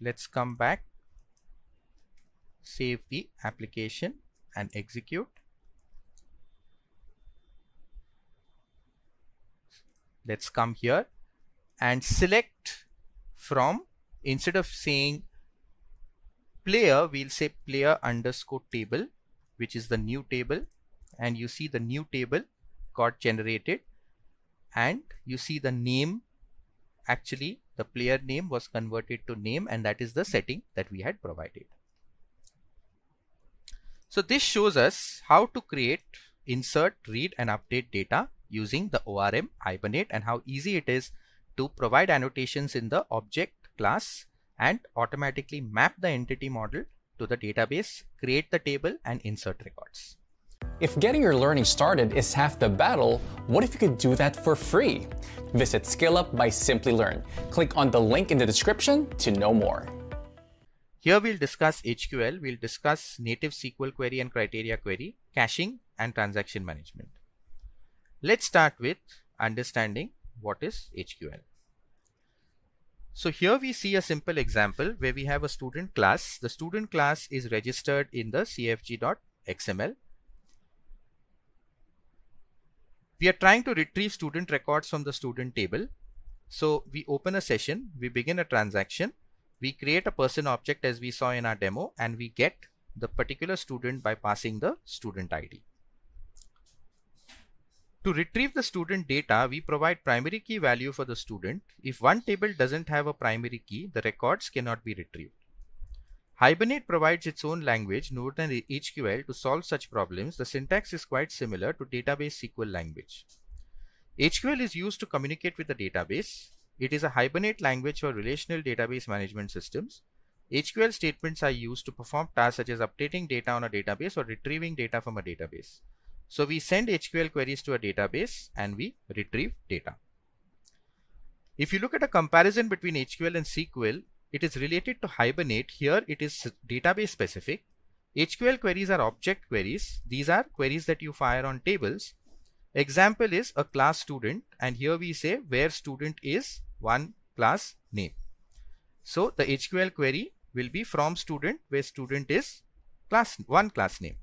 let's come back save the application and execute let's come here and select from instead of saying player we'll say player underscore table which is the new table and you see the new table got generated and you see the name actually the player name was converted to name and that is the setting that we had provided. So this shows us how to create, insert, read and update data using the ORM Hibernate and how easy it is to provide annotations in the object class and automatically map the entity model to the database, create the table and insert records. If getting your learning started is half the battle, what if you could do that for free? Visit SkillUp by Simply Learn. Click on the link in the description to know more. Here we'll discuss HQL, we'll discuss native SQL query and criteria query, caching and transaction management. Let's start with understanding what is HQL. So here we see a simple example where we have a student class. The student class is registered in the cfg.xml We are trying to retrieve student records from the student table. So we open a session, we begin a transaction, we create a person object as we saw in our demo, and we get the particular student by passing the student ID. To retrieve the student data, we provide primary key value for the student. If one table doesn't have a primary key, the records cannot be retrieved. Hibernate provides its own language, known as HQL, to solve such problems. The syntax is quite similar to database SQL language. HQL is used to communicate with the database. It is a Hibernate language for relational database management systems. HQL statements are used to perform tasks such as updating data on a database or retrieving data from a database. So we send HQL queries to a database and we retrieve data. If you look at a comparison between HQL and SQL, it is related to Hibernate. Here it is database specific. HQL queries are object queries. These are queries that you fire on tables. Example is a class student and here we say where student is one class name. So the HQL query will be from student where student is class one class name.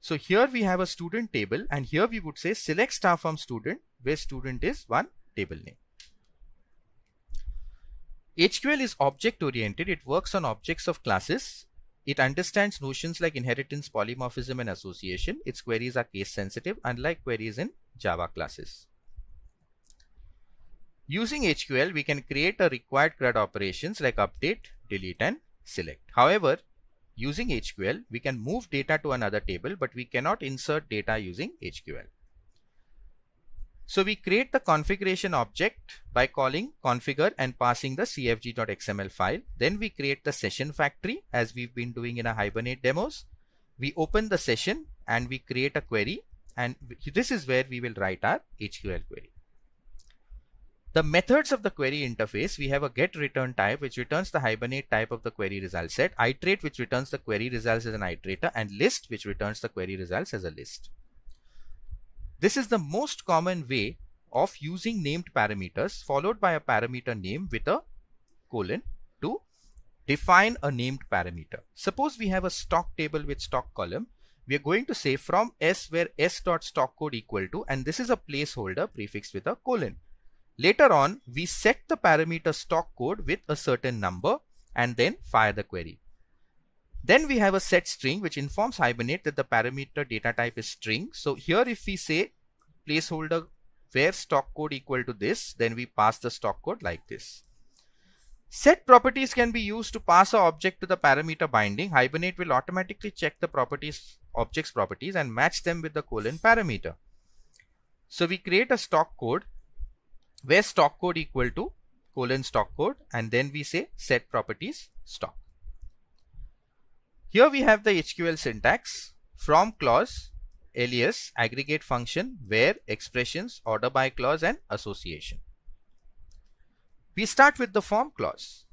So here we have a student table and here we would say select star from student where student is one table name. HQL is object oriented. It works on objects of classes. It understands notions like inheritance, polymorphism and association. Its queries are case sensitive unlike queries in Java classes. Using HQL, we can create a required CRUD operations like update, delete and select. However, using HQL, we can move data to another table, but we cannot insert data using HQL. So we create the configuration object by calling configure and passing the cfg.xml file. Then we create the session factory as we've been doing in our Hibernate demos. We open the session and we create a query and this is where we will write our HQL query. The methods of the query interface, we have a get return type, which returns the Hibernate type of the query result set, iterate, which returns the query results as an iterator, and list, which returns the query results as a list. This is the most common way of using named parameters followed by a parameter name with a colon to define a named parameter. Suppose we have a stock table with stock column. We are going to say from s where s dot stock code equal to and this is a placeholder prefixed with a colon. Later on, we set the parameter stock code with a certain number and then fire the query. Then we have a set string which informs Hibernate that the parameter data type is string. So here if we say placeholder where stock code equal to this, then we pass the stock code like this. Set properties can be used to pass an object to the parameter binding. Hibernate will automatically check the properties, object's properties and match them with the colon parameter. So we create a stock code where stock code equal to colon stock code and then we say set properties stock. Here we have the HQL syntax from clause, alias, aggregate function, where, expressions, order by clause and association. We start with the form clause.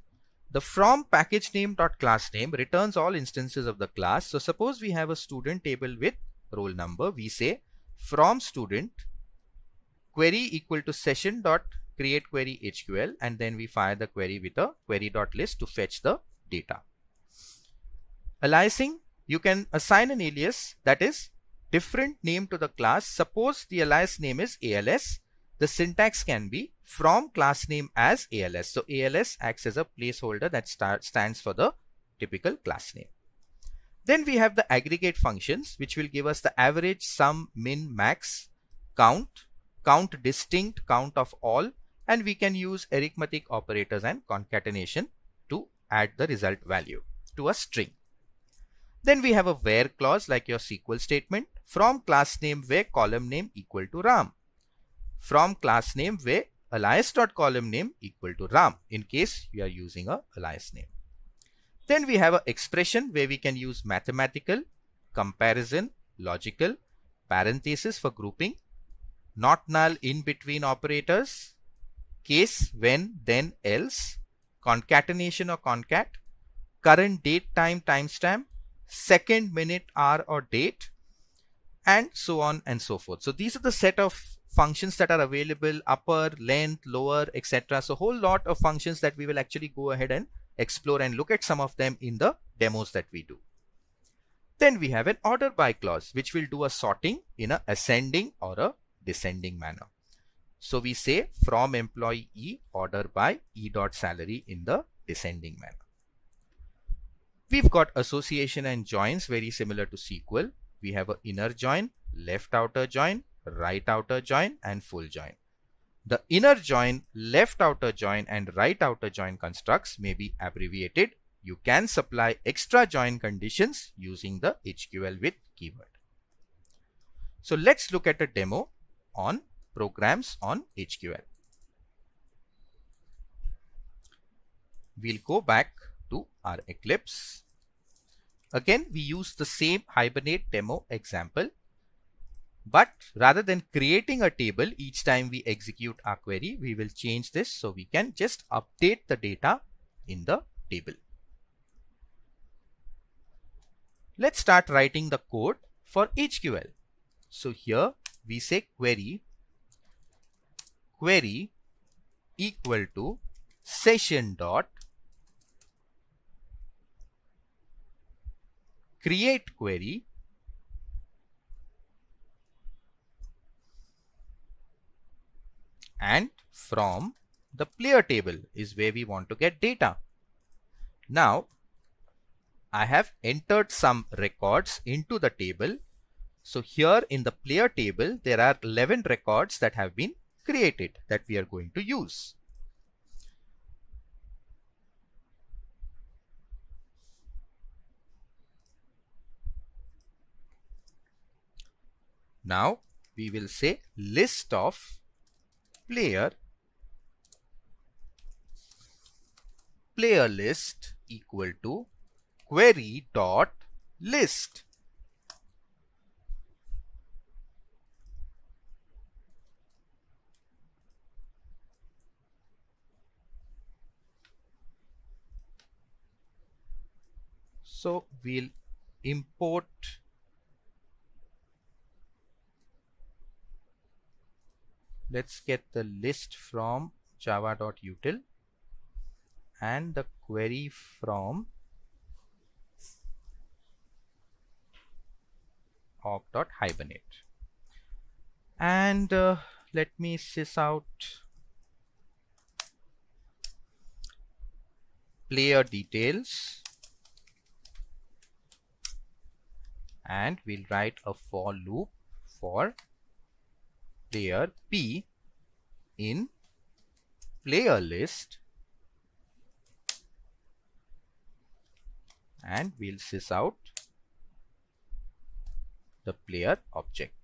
The from package name dot class name returns all instances of the class. So suppose we have a student table with roll number. We say from student query equal to session dot create query HQL and then we fire the query with a query dot list to fetch the data aliasing you can assign an alias that is different name to the class suppose the alias name is als the syntax can be from class name as als so als acts as a placeholder that stands for the typical class name then we have the aggregate functions which will give us the average sum min max count count distinct count of all and we can use arithmetic operators and concatenation to add the result value to a string then we have a where clause like your SQL statement from class name where column name equal to Ram. From class name where alias.column name equal to Ram in case you are using a alias name. Then we have an expression where we can use mathematical, comparison, logical, parenthesis for grouping, not null in between operators, case when then else, concatenation or concat, current date time timestamp, second minute hour or date and so on and so forth so these are the set of functions that are available upper length lower etc so whole lot of functions that we will actually go ahead and explore and look at some of them in the demos that we do then we have an order by clause which will do a sorting in a ascending or a descending manner so we say from employee order by E dot salary in the descending manner We've got association and joins very similar to SQL. We have an inner join, left outer join, right outer join and full join. The inner join, left outer join and right outer join constructs may be abbreviated. You can supply extra join conditions using the HQL with keyword. So let's look at a demo on programs on HQL. We'll go back to our Eclipse. Again, we use the same Hibernate demo example. But rather than creating a table each time we execute our query, we will change this so we can just update the data in the table. Let's start writing the code for HQL. So here we say query query equal to session dot create query and from the player table is where we want to get data. Now I have entered some records into the table. So here in the player table, there are 11 records that have been created that we are going to use. Now we will say list of player player list equal to query dot list. So we'll import let's get the list from java.util and the query from org.hibernate and uh, let me sys out player details and we'll write a for loop for player P in player list and we'll sys out the player object.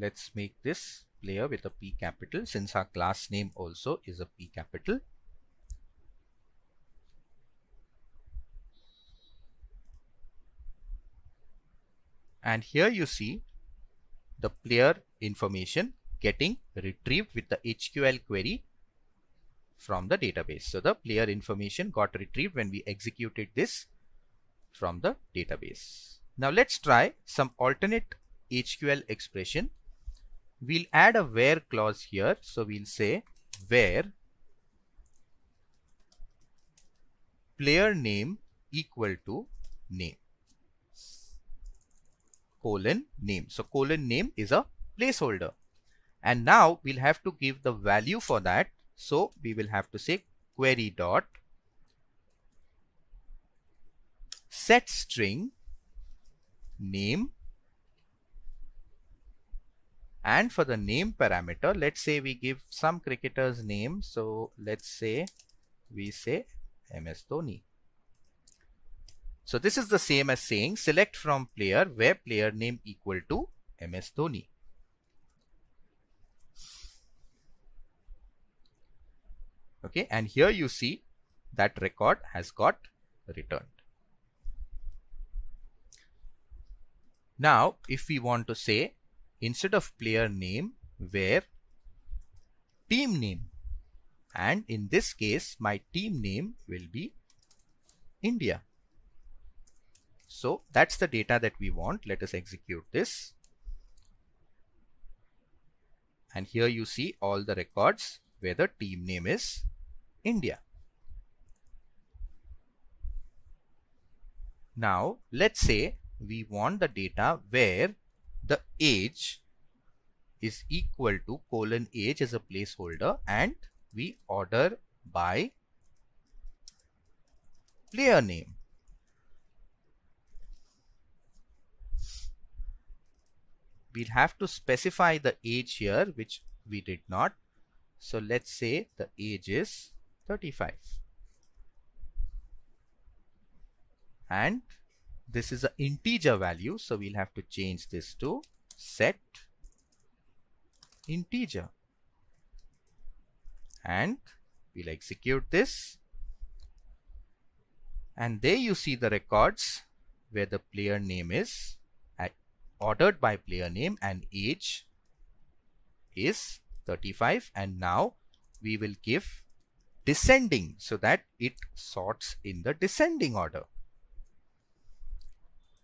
let's make this player with a P capital since our class name also is a P capital. And here you see the player information getting retrieved with the HQL query from the database. So the player information got retrieved when we executed this from the database. Now let's try some alternate HQL expression we'll add a where clause here. So we'll say where player name equal to name colon name. So colon name is a placeholder. And now we'll have to give the value for that. So we will have to say query dot set string name and for the name parameter let's say we give some cricketer's name so let's say we say ms dhoni so this is the same as saying select from player where player name equal to ms dhoni okay and here you see that record has got returned now if we want to say instead of player name where team name and in this case my team name will be India. So that's the data that we want. Let us execute this. And here you see all the records where the team name is India. Now let's say we want the data where the age is equal to colon age as a placeholder and we order by player name. We'll have to specify the age here which we did not. So let's say the age is 35 and this is an integer value so we'll have to change this to set integer and we'll execute this and there you see the records where the player name is ordered by player name and age is 35 and now we will give descending so that it sorts in the descending order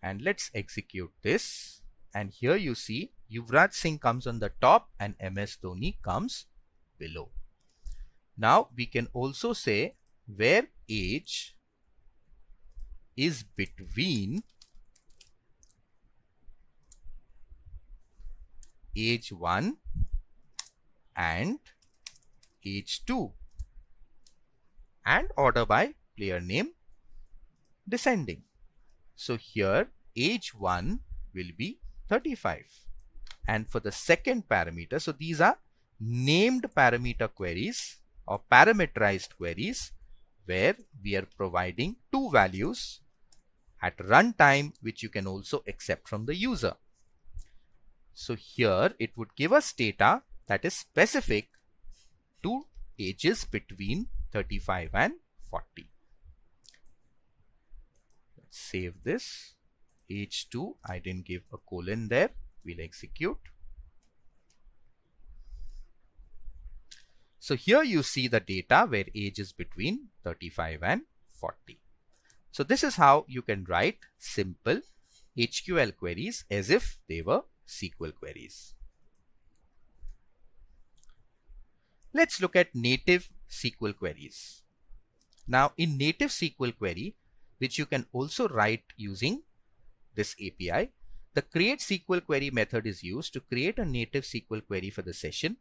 and let's execute this and here you see Yuvraj Singh comes on the top and MS Dhoni comes below. Now we can also say where age is between age 1 and age 2 and order by player name descending. So here age 1 will be 35 and for the second parameter so these are named parameter queries or parameterized queries where we are providing two values at runtime which you can also accept from the user so here it would give us data that is specific to ages between 35 and 40 save this H2. I didn't give a colon there. We'll execute. So here you see the data where age is between 35 and 40. So this is how you can write simple HQL queries as if they were SQL queries. Let's look at native SQL queries. Now in native SQL query, which you can also write using this API. The create SQL query method is used to create a native SQL query for the session.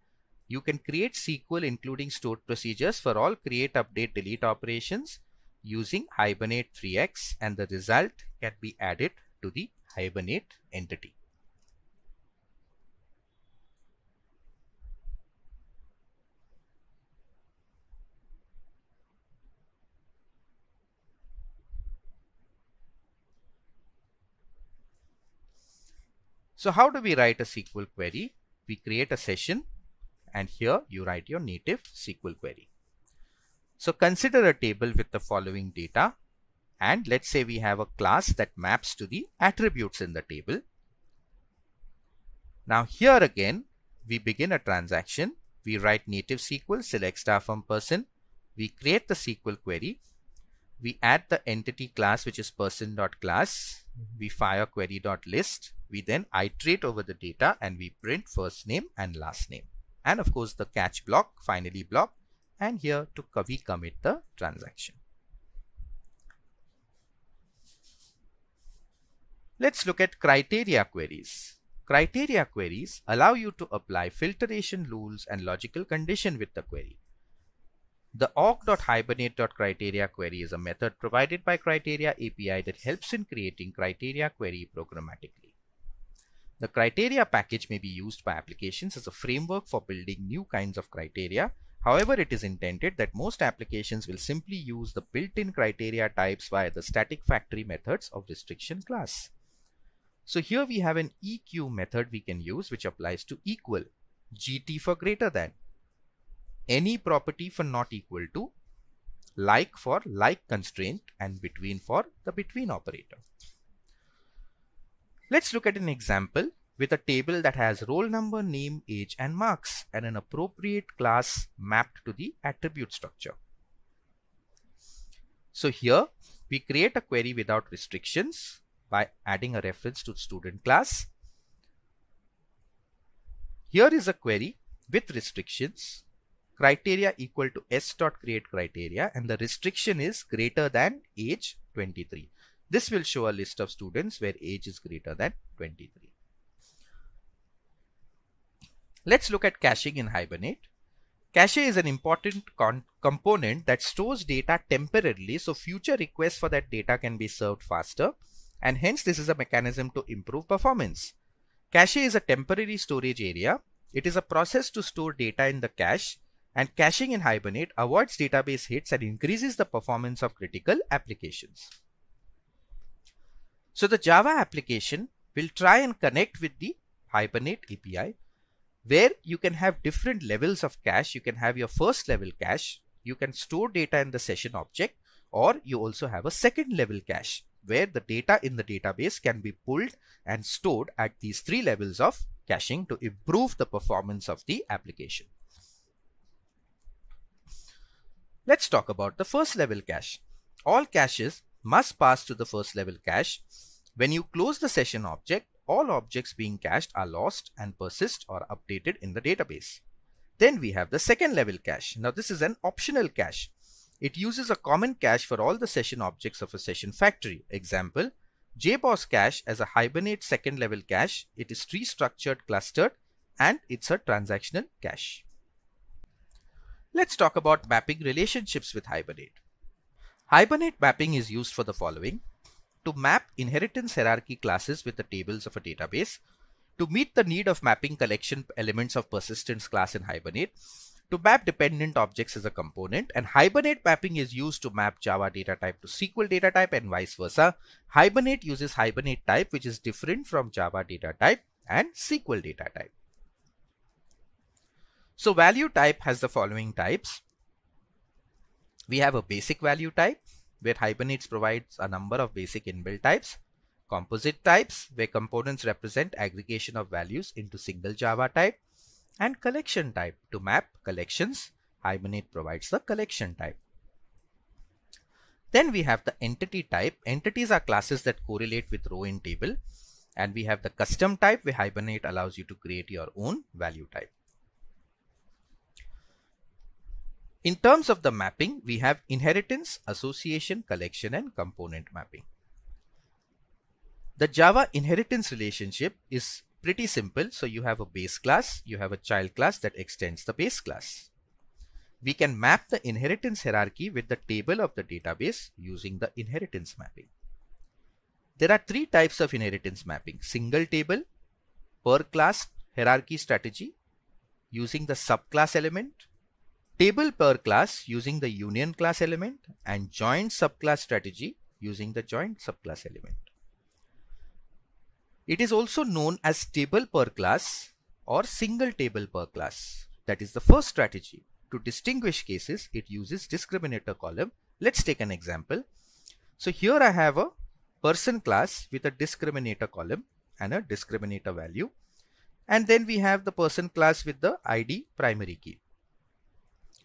You can create SQL including stored procedures for all create, update, delete operations using Hibernate 3x and the result can be added to the Hibernate entity. So how do we write a SQL query? We create a session and here you write your native SQL query. So consider a table with the following data and let's say we have a class that maps to the attributes in the table. Now here again, we begin a transaction. We write native SQL, select star from person. We create the SQL query. We add the entity class, which is person.class we fire query.list. We then iterate over the data and we print first name and last name. And of course the catch block, finally block. And here to we commit the transaction. Let's look at criteria queries. Criteria queries allow you to apply filtration rules and logical condition with the query. The awk.hibernate.criteria query is a method provided by Criteria API that helps in creating criteria query programmatically. The criteria package may be used by applications as a framework for building new kinds of criteria. However, it is intended that most applications will simply use the built-in criteria types via the static factory methods of restriction class. So here we have an EQ method we can use which applies to equal, GT for greater than, any property for not equal to like for like constraint and between for the between operator. Let's look at an example with a table that has roll number, name, age and marks and an appropriate class mapped to the attribute structure. So here we create a query without restrictions by adding a reference to student class. Here is a query with restrictions criteria equal to s dot create criteria and the restriction is greater than age 23. This will show a list of students where age is greater than 23. Let's look at caching in Hibernate. Cache is an important component that stores data temporarily so future requests for that data can be served faster and hence this is a mechanism to improve performance. Cache is a temporary storage area. It is a process to store data in the cache and caching in Hibernate avoids database hits and increases the performance of critical applications. So the Java application will try and connect with the Hibernate API where you can have different levels of cache. You can have your first level cache, you can store data in the session object or you also have a second level cache where the data in the database can be pulled and stored at these three levels of caching to improve the performance of the application. Let's talk about the first level cache. All caches must pass to the first level cache. When you close the session object, all objects being cached are lost and persist or updated in the database. Then we have the second level cache. Now this is an optional cache. It uses a common cache for all the session objects of a session factory. Example, JBoss cache as a Hibernate second level cache. It is tree structured clustered and it's a transactional cache. Let's talk about mapping relationships with Hibernate. Hibernate mapping is used for the following. To map inheritance hierarchy classes with the tables of a database, to meet the need of mapping collection elements of persistence class in Hibernate, to map dependent objects as a component and Hibernate mapping is used to map Java data type to SQL data type and vice versa. Hibernate uses Hibernate type which is different from Java data type and SQL data type. So value type has the following types. We have a basic value type where Hibernate provides a number of basic inbuilt types. Composite types where components represent aggregation of values into single Java type and collection type to map collections. Hibernate provides the collection type. Then we have the entity type. Entities are classes that correlate with row in table. And we have the custom type where Hibernate allows you to create your own value type. In terms of the mapping, we have inheritance, association, collection, and component mapping. The Java inheritance relationship is pretty simple. So you have a base class, you have a child class that extends the base class. We can map the inheritance hierarchy with the table of the database using the inheritance mapping. There are three types of inheritance mapping, single table, per class hierarchy strategy, using the subclass element, table per class using the union class element and joint subclass strategy using the joint subclass element. It is also known as table per class or single table per class. That is the first strategy. To distinguish cases, it uses discriminator column. Let's take an example. So here I have a person class with a discriminator column and a discriminator value. And then we have the person class with the ID primary key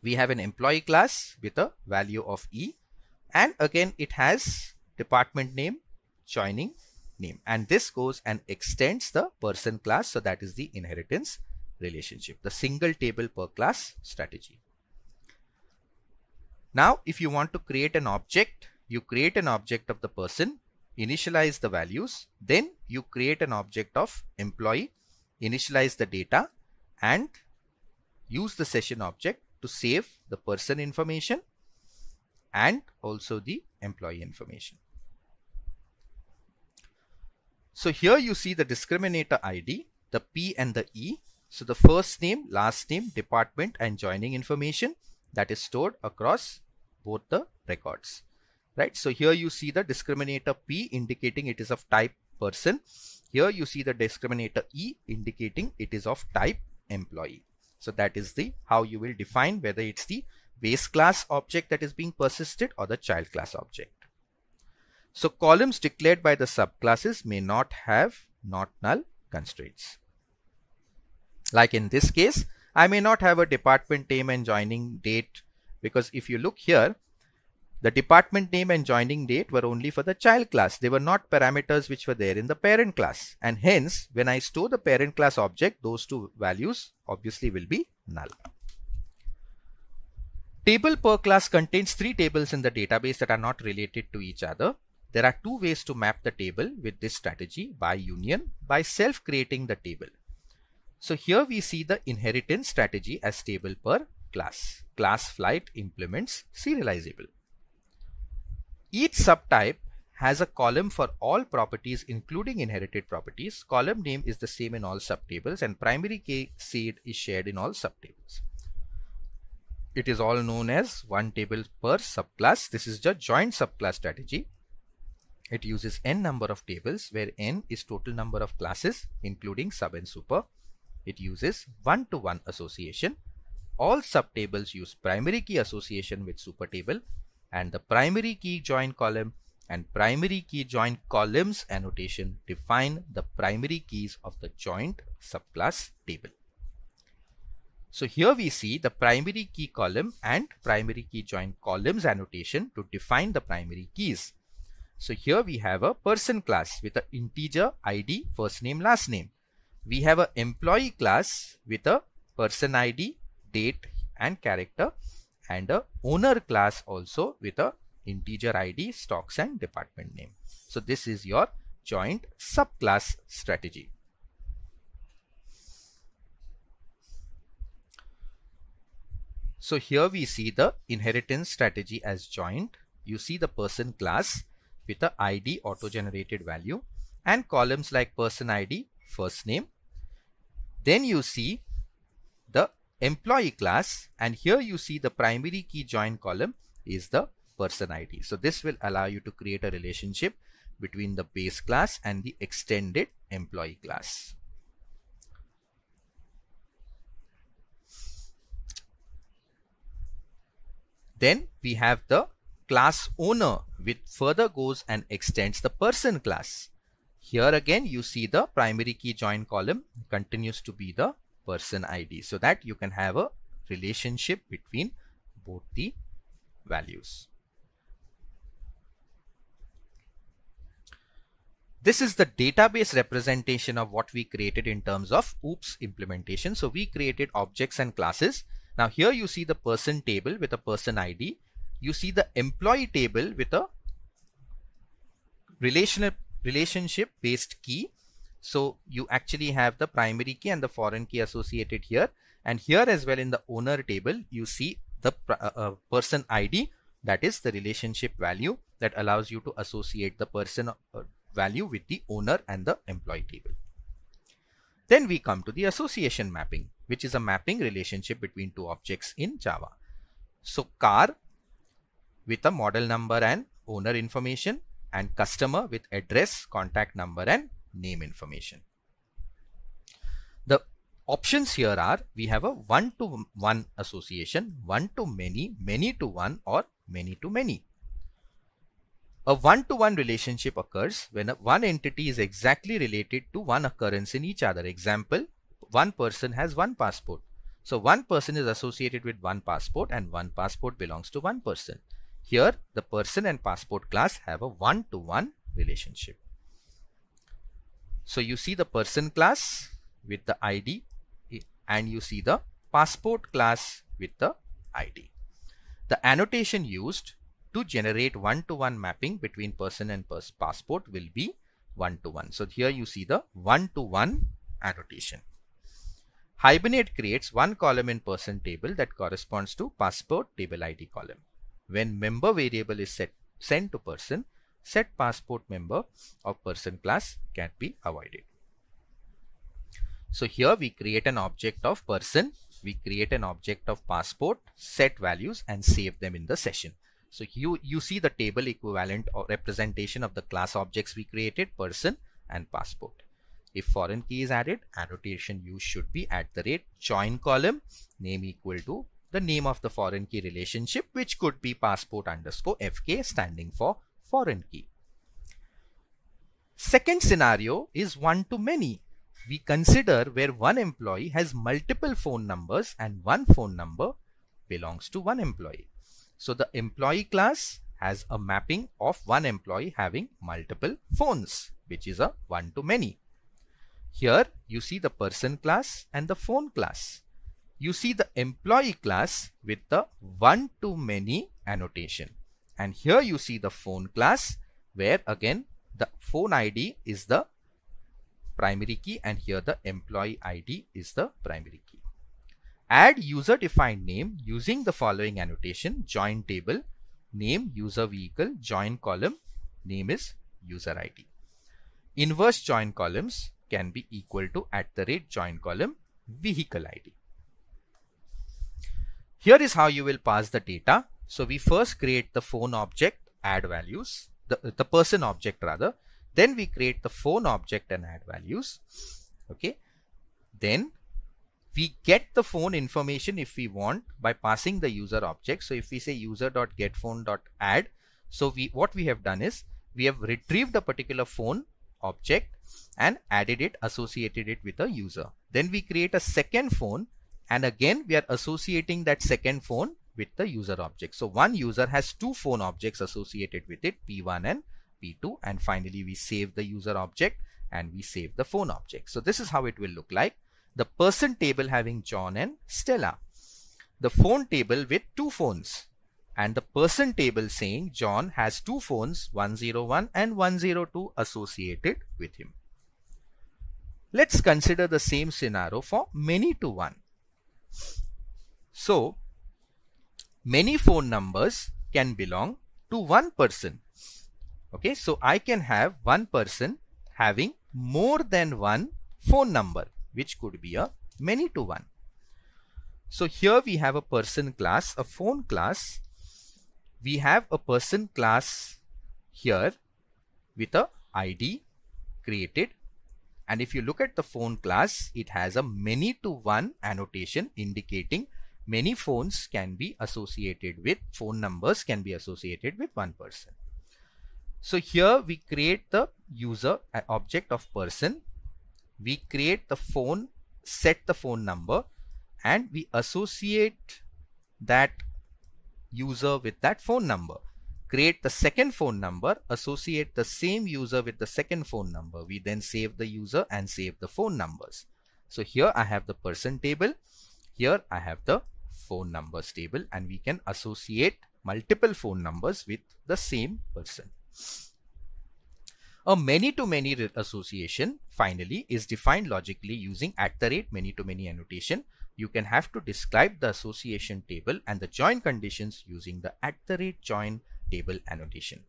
we have an employee class with a value of E and again it has department name, joining name and this goes and extends the person class. So that is the inheritance relationship, the single table per class strategy. Now if you want to create an object, you create an object of the person, initialize the values, then you create an object of employee, initialize the data and use the session object to save the person information and also the employee information. So here you see the discriminator ID, the P and the E. So the first name, last name, department and joining information that is stored across both the records, right? So here you see the discriminator P indicating it is of type person. Here you see the discriminator E indicating it is of type employee. So that is the how you will define whether it's the base class object that is being persisted or the child class object. So columns declared by the subclasses may not have not null constraints. Like in this case, I may not have a department name and joining date because if you look here, the department name and joining date were only for the child class. They were not parameters which were there in the parent class. And hence, when I store the parent class object, those two values obviously will be null. Table per class contains three tables in the database that are not related to each other. There are two ways to map the table with this strategy by union, by self-creating the table. So here we see the inheritance strategy as table per class. Class flight implements serializable. Each subtype has a column for all properties including inherited properties. Column name is the same in all subtables and primary key seed is shared in all subtables. It is all known as one table per subclass. This is the joint subclass strategy. It uses n number of tables where n is total number of classes including sub and super. It uses one-to-one -one association. All subtables use primary key association with super table and the primary key join column and primary key join columns annotation define the primary keys of the joint subclass table. So here we see the primary key column and primary key join columns annotation to define the primary keys. So here we have a person class with an integer ID first name last name. We have an employee class with a person ID date and character and a owner class also with a integer id stocks and department name so this is your joint subclass strategy so here we see the inheritance strategy as joint you see the person class with a id auto generated value and columns like person id first name then you see employee class and here you see the primary key join column is the person ID. So this will allow you to create a relationship between the base class and the extended employee class. Then we have the class owner which further goes and extends the person class. Here again you see the primary key join column continues to be the person ID so that you can have a relationship between both the values. This is the database representation of what we created in terms of OOPS implementation. So we created objects and classes. Now here you see the person table with a person ID. You see the employee table with a relational relationship based key so you actually have the primary key and the foreign key associated here. And here as well in the owner table, you see the uh, uh, person ID that is the relationship value that allows you to associate the person uh, value with the owner and the employee table. Then we come to the association mapping, which is a mapping relationship between two objects in Java. So car with a model number and owner information and customer with address, contact number and name information. The options here are we have a one to one association, one to many, many to one or many to many. A one-to-one relationship occurs when one entity is exactly related to one occurrence in each other. Example, one person has one passport. So one person is associated with one passport and one passport belongs to one person. Here, the person and passport class have a one-to-one -one relationship. So you see the person class with the ID eh, and you see the passport class with the ID. The annotation used to generate one-to-one -one mapping between person and pers passport will be one-to-one. -one. So here you see the one-to-one -one annotation. Hibernate creates one column in person table that corresponds to passport table ID column. When member variable is set, sent to person, set passport member of person class can be avoided. So here we create an object of person, we create an object of passport, set values and save them in the session. So you, you see the table equivalent or representation of the class objects we created, person and passport. If foreign key is added, annotation use should be at the rate join column name equal to the name of the foreign key relationship, which could be passport underscore FK standing for foreign key. Second scenario is one to many. We consider where one employee has multiple phone numbers and one phone number belongs to one employee. So the employee class has a mapping of one employee having multiple phones, which is a one to many. Here you see the person class and the phone class. You see the employee class with the one to many annotation and here you see the phone class where again the phone ID is the primary key and here the employee ID is the primary key. Add user defined name using the following annotation join table name user vehicle join column name is user ID. Inverse join columns can be equal to at the rate join column vehicle ID. Here is how you will pass the data so we first create the phone object, add values, the, the person object rather. Then we create the phone object and add values. Okay. Then we get the phone information if we want by passing the user object. So if we say user.getPhone.add, so we what we have done is we have retrieved a particular phone object and added it, associated it with a user. Then we create a second phone and again we are associating that second phone with the user object. So one user has two phone objects associated with it, P1 and P2. And finally, we save the user object and we save the phone object. So this is how it will look like. The person table having John and Stella. The phone table with two phones. And the person table saying John has two phones 101 and 102 associated with him. Let's consider the same scenario for many to one. So many phone numbers can belong to one person. Okay, so I can have one person having more than one phone number, which could be a many to one. So here we have a person class, a phone class. We have a person class here with a ID created. And if you look at the phone class, it has a many to one annotation indicating many phones can be associated with phone numbers can be associated with one person so here we create the user object of person we create the phone set the phone number and we associate that user with that phone number create the second phone number associate the same user with the second phone number we then save the user and save the phone numbers so here I have the person table here I have the phone numbers table and we can associate multiple phone numbers with the same person. A many-to-many -many association finally is defined logically using at the rate many-to-many annotation. You can have to describe the association table and the join conditions using the at the rate join table annotation.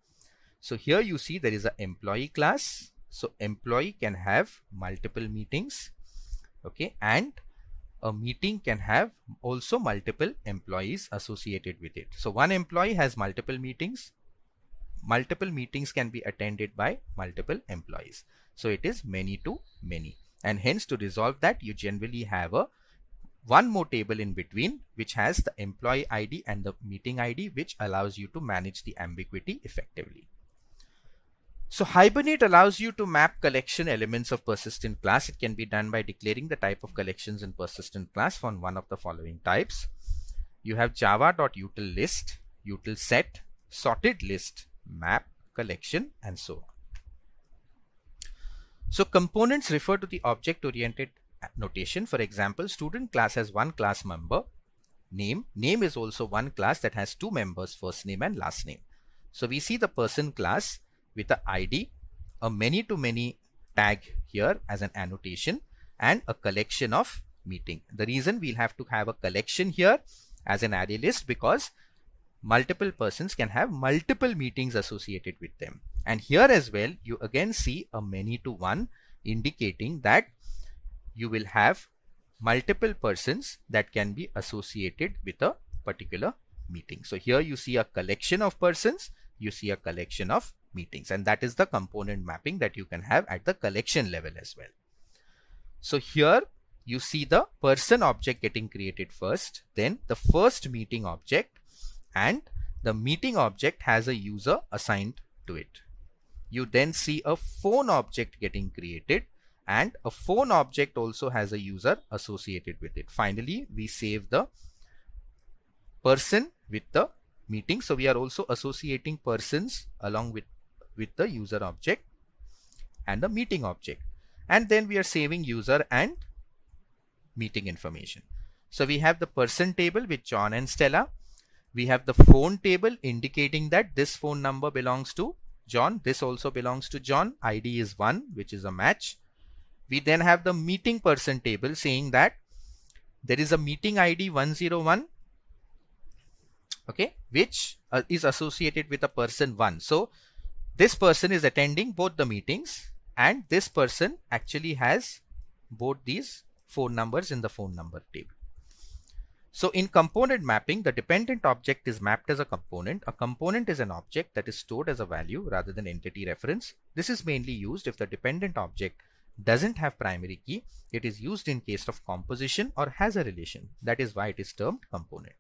So here you see there is an employee class. So employee can have multiple meetings. Okay. And a meeting can have also multiple employees associated with it. So one employee has multiple meetings. Multiple meetings can be attended by multiple employees. So it is many to many. And hence to resolve that you generally have a one more table in between which has the employee ID and the meeting ID which allows you to manage the ambiguity effectively. So Hibernate allows you to map collection elements of persistent class. It can be done by declaring the type of collections in persistent class from one of the following types. You have java.util list, util set, sorted list, map, collection, and so on. So components refer to the object-oriented notation. For example, student class has one class member, name. Name is also one class that has two members, first name and last name. So we see the person class with a ID, a many to many tag here as an annotation and a collection of meeting. The reason we'll have to have a collection here as an array list because multiple persons can have multiple meetings associated with them. And here as well, you again see a many to one indicating that you will have multiple persons that can be associated with a particular meeting. So here you see a collection of persons, you see a collection of meetings and that is the component mapping that you can have at the collection level as well. So here you see the person object getting created first, then the first meeting object and the meeting object has a user assigned to it. You then see a phone object getting created and a phone object also has a user associated with it. Finally, we save the person with the meeting. So we are also associating persons along with with the user object and the meeting object and then we are saving user and meeting information so we have the person table with John and Stella we have the phone table indicating that this phone number belongs to John this also belongs to John ID is 1 which is a match we then have the meeting person table saying that there is a meeting ID 101 okay which uh, is associated with a person 1 so this person is attending both the meetings and this person actually has both these phone numbers in the phone number table. So in component mapping, the dependent object is mapped as a component. A component is an object that is stored as a value rather than entity reference. This is mainly used if the dependent object doesn't have primary key. It is used in case of composition or has a relation. That is why it is termed component.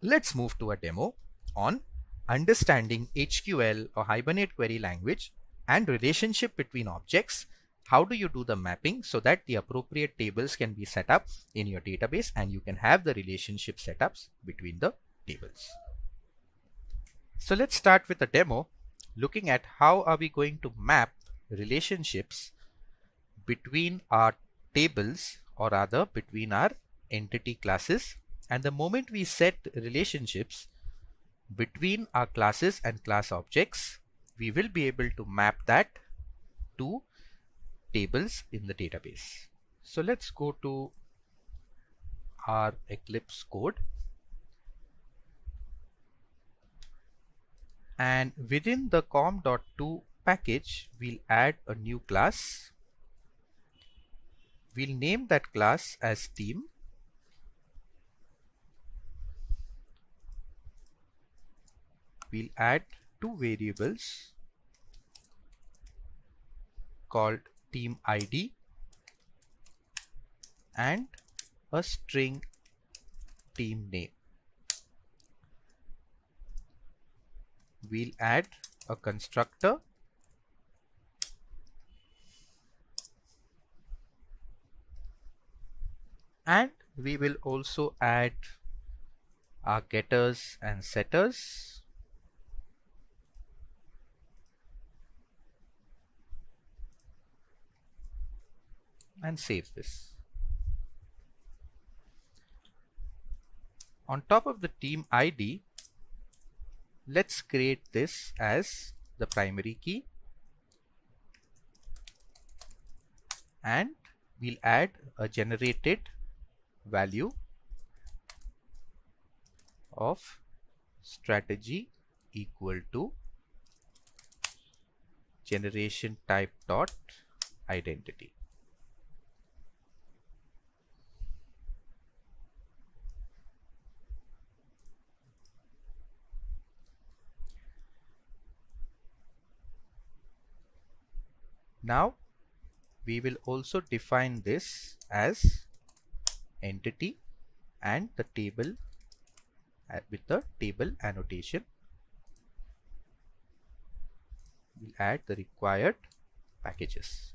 Let's move to a demo on understanding HQL or Hibernate query language and relationship between objects. How do you do the mapping so that the appropriate tables can be set up in your database and you can have the relationship setups between the tables. So let's start with a demo looking at how are we going to map relationships between our tables or rather between our entity classes and the moment we set relationships between our classes and class objects, we will be able to map that to tables in the database. So let's go to our Eclipse code. And within the two package, we'll add a new class. We'll name that class as Theme. we'll add two variables called team ID and a string team name. We'll add a constructor and we will also add our getters and setters and save this. On top of the team ID, let's create this as the primary key and we'll add a generated value of strategy equal to generation type dot identity Now we will also define this as entity and the table uh, with the table annotation. We'll add the required packages.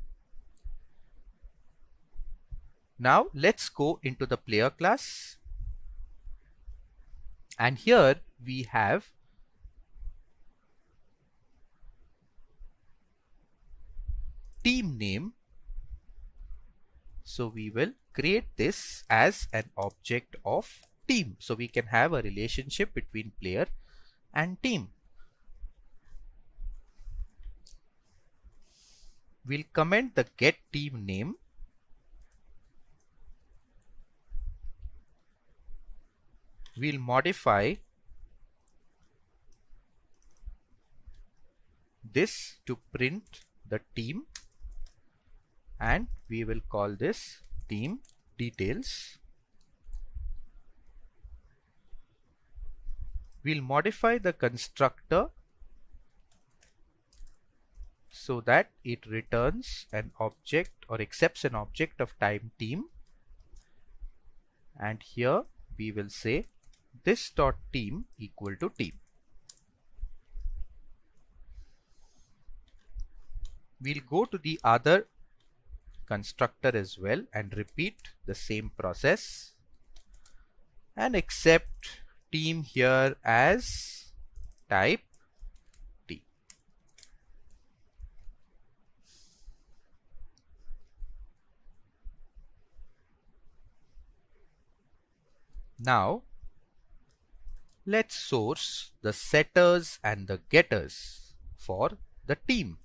Now let's go into the player class. And here we have team name. So we will create this as an object of team. So we can have a relationship between player and team. We'll comment the get team name we'll modify this to print the team and we will call this theme details. We'll modify the constructor so that it returns an object or accepts an object of time team and here we will say this dot team equal to team. We'll go to the other constructor as well and repeat the same process and accept team here as type T. Now let's source the setters and the getters for the team.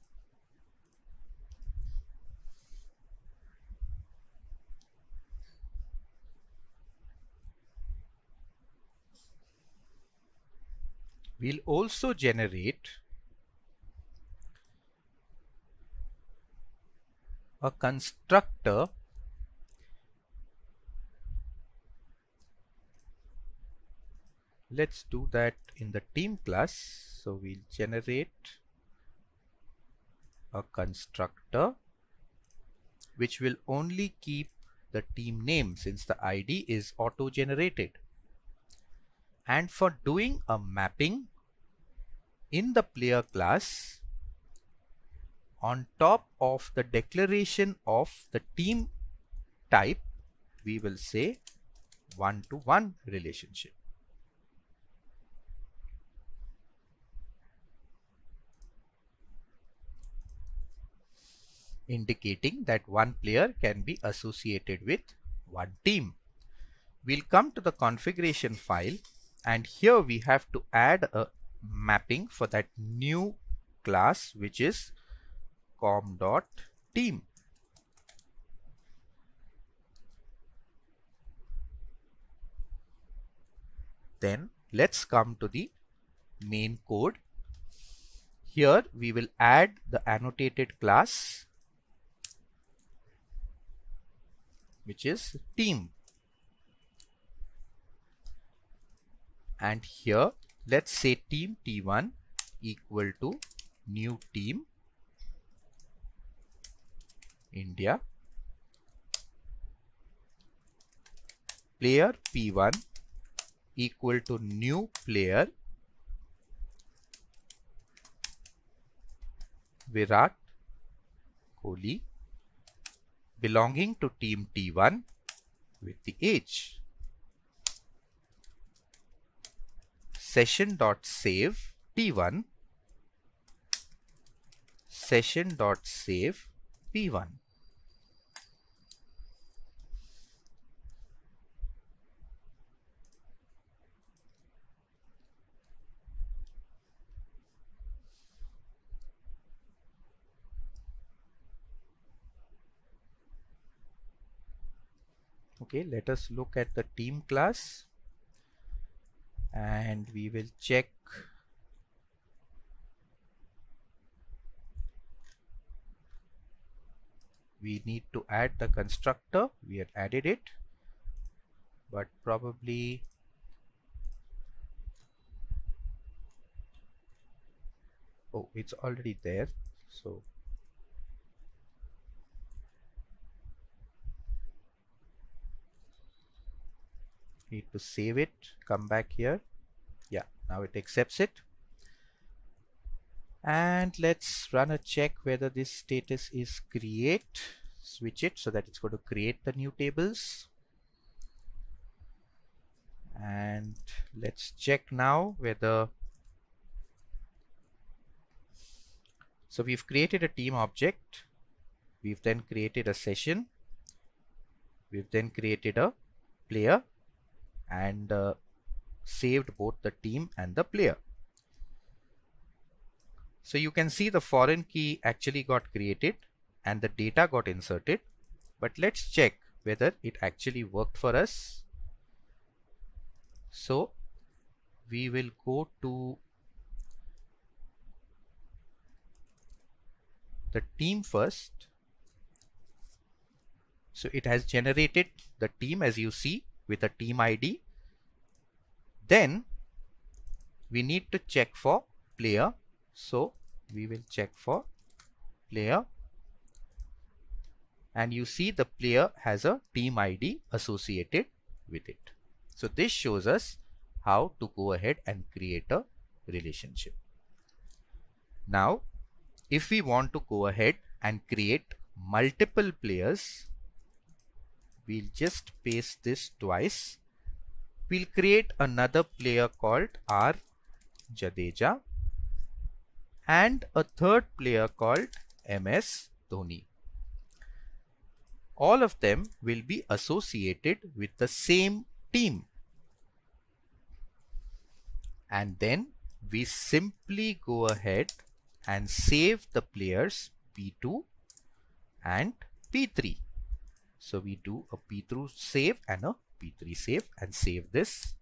we'll also generate a constructor let's do that in the team class so we'll generate a constructor which will only keep the team name since the id is auto generated and for doing a mapping in the player class on top of the declaration of the team type we will say one-to-one relationship. indicating that one player can be associated with one team. We'll come to the configuration file and here we have to add a mapping for that new class which is com dot team then let's come to the main code here we will add the annotated class which is team and here let's say team t1 equal to new team India player p1 equal to new player Virat Kohli belonging to team T1 with the age session.save p1 session.save p1 okay let us look at the team class and we will check we need to add the constructor we had added it but probably oh it's already there so need to save it come back here yeah now it accepts it and let's run a check whether this status is create switch it so that it's going to create the new tables and let's check now whether so we've created a team object we've then created a session we've then created a player and uh, saved both the team and the player. So you can see the foreign key actually got created and the data got inserted. But let's check whether it actually worked for us. So we will go to the team first. So it has generated the team as you see with a team ID. Then we need to check for player. So we will check for player and you see the player has a team ID associated with it. So this shows us how to go ahead and create a relationship. Now, if we want to go ahead and create multiple players we'll just paste this twice we'll create another player called R Jadeja and a third player called MS Dhoni. All of them will be associated with the same team. And then we simply go ahead and save the players P2 and P3. So we do a p3 save and a p3 save and save this.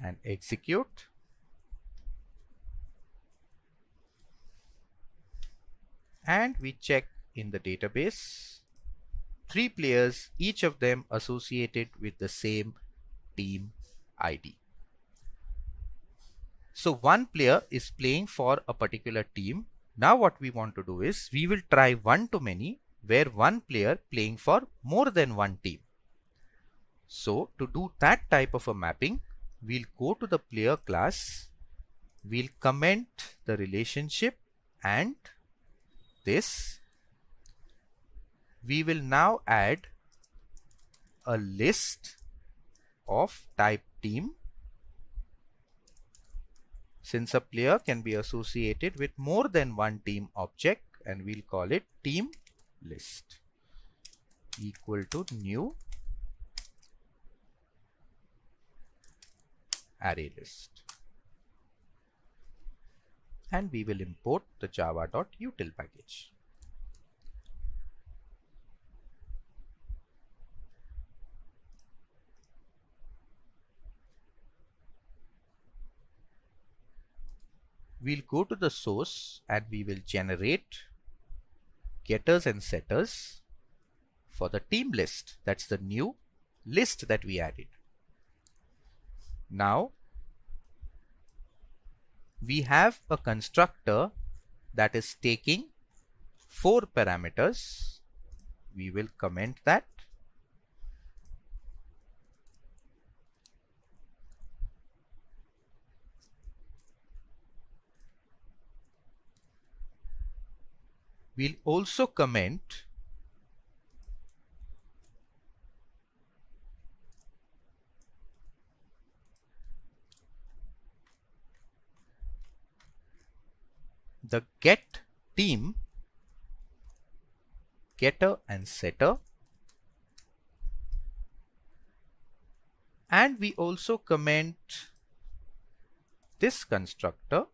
and execute and we check in the database three players, each of them associated with the same team ID. So one player is playing for a particular team. Now what we want to do is we will try one to many where one player playing for more than one team. So to do that type of a mapping, we'll go to the player class, we'll comment the relationship and this we will now add a list of type team since a player can be associated with more than one team object and we'll call it team list equal to new array list and we will import the java.util package we'll go to the source and we will generate getters and setters for the team list. That's the new list that we added. Now we have a constructor that is taking four parameters. We will comment that we'll also comment the get team getter and setter and we also comment this constructor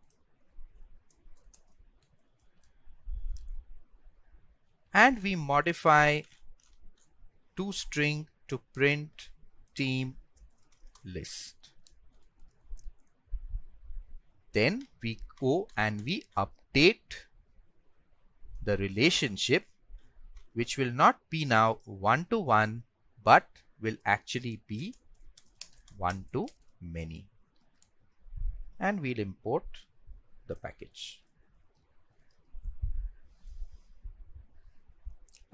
and we modify to string to print team list. Then we go and we update the relationship which will not be now one to one but will actually be one to many and we'll import the package.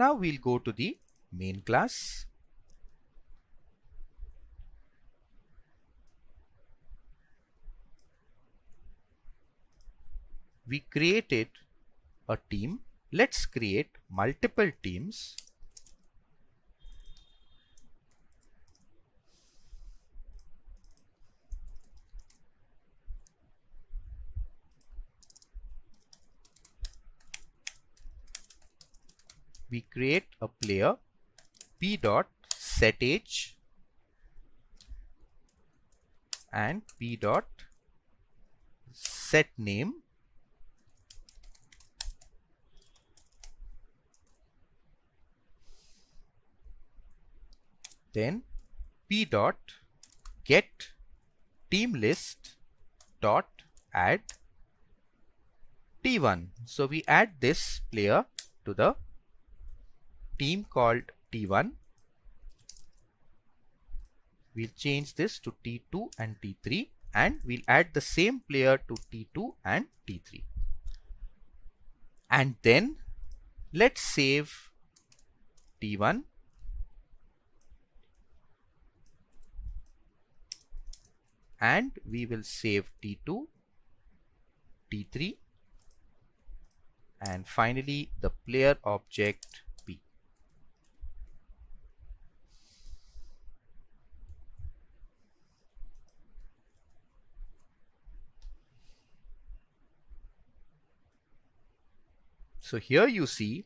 Now we'll go to the main class. We created a team. Let's create multiple teams we create a player p dot set age and p dot set name then p dot get team list dot add t1 so we add this player to the team called T1. We'll change this to T2 and T3 and we'll add the same player to T2 and T3. And then let's save T1 and we will save T2, T3 and finally the player object So here you see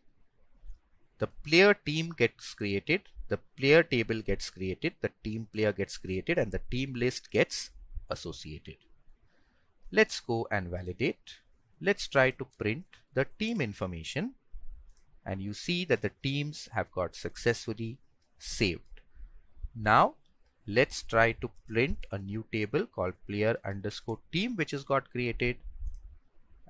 the player team gets created, the player table gets created, the team player gets created and the team list gets associated. Let's go and validate. Let's try to print the team information and you see that the teams have got successfully saved. Now let's try to print a new table called player underscore team which has got created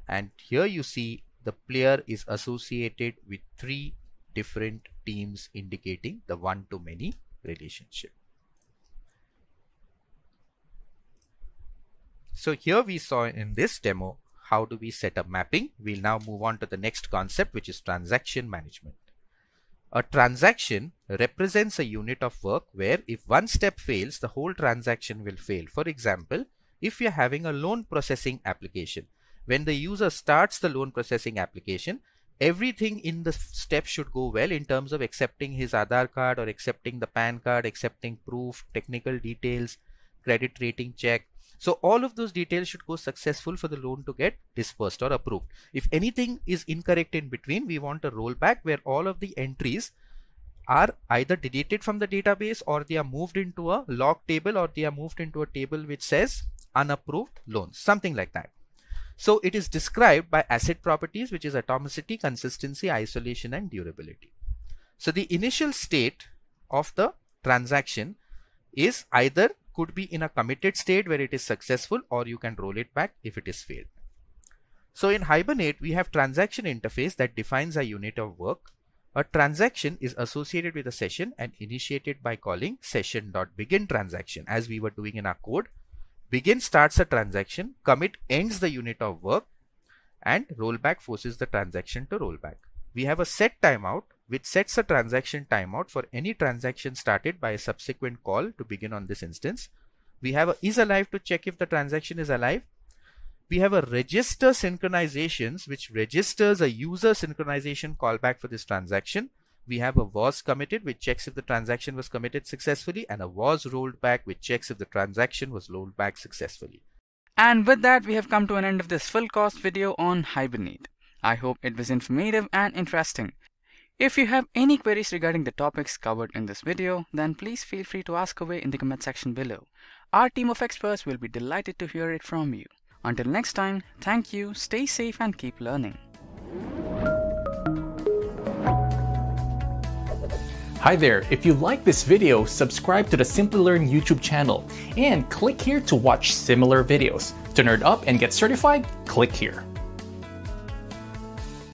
and here you see the player is associated with three different teams indicating the one to many relationship. So here we saw in this demo, how do we set up mapping? We'll now move on to the next concept, which is transaction management. A transaction represents a unit of work where if one step fails, the whole transaction will fail. For example, if you're having a loan processing application, when the user starts the loan processing application, everything in the step should go well in terms of accepting his Aadhaar card or accepting the PAN card, accepting proof, technical details, credit rating check. So all of those details should go successful for the loan to get disbursed or approved. If anything is incorrect in between, we want a rollback where all of the entries are either deleted from the database or they are moved into a log table or they are moved into a table which says unapproved loans, something like that. So it is described by acid properties, which is atomicity, consistency, isolation, and durability. So the initial state of the transaction is either could be in a committed state where it is successful or you can roll it back if it is failed. So in Hibernate, we have transaction interface that defines a unit of work. A transaction is associated with a session and initiated by calling session.begin transaction as we were doing in our code Begin starts a transaction, commit ends the unit of work, and rollback forces the transaction to rollback. We have a set timeout which sets a transaction timeout for any transaction started by a subsequent call to begin on this instance. We have a is alive to check if the transaction is alive. We have a register synchronizations which registers a user synchronization callback for this transaction we have a was committed which checks if the transaction was committed successfully and a was rolled back which checks if the transaction was rolled back successfully. And with that we have come to an end of this full cost video on Hibernate. I hope it was informative and interesting. If you have any queries regarding the topics covered in this video, then please feel free to ask away in the comment section below. Our team of experts will be delighted to hear it from you. Until next time, thank you, stay safe and keep learning. Hi there, if you like this video, subscribe to the Simply Learn YouTube channel and click here to watch similar videos. To nerd up and get certified, click here.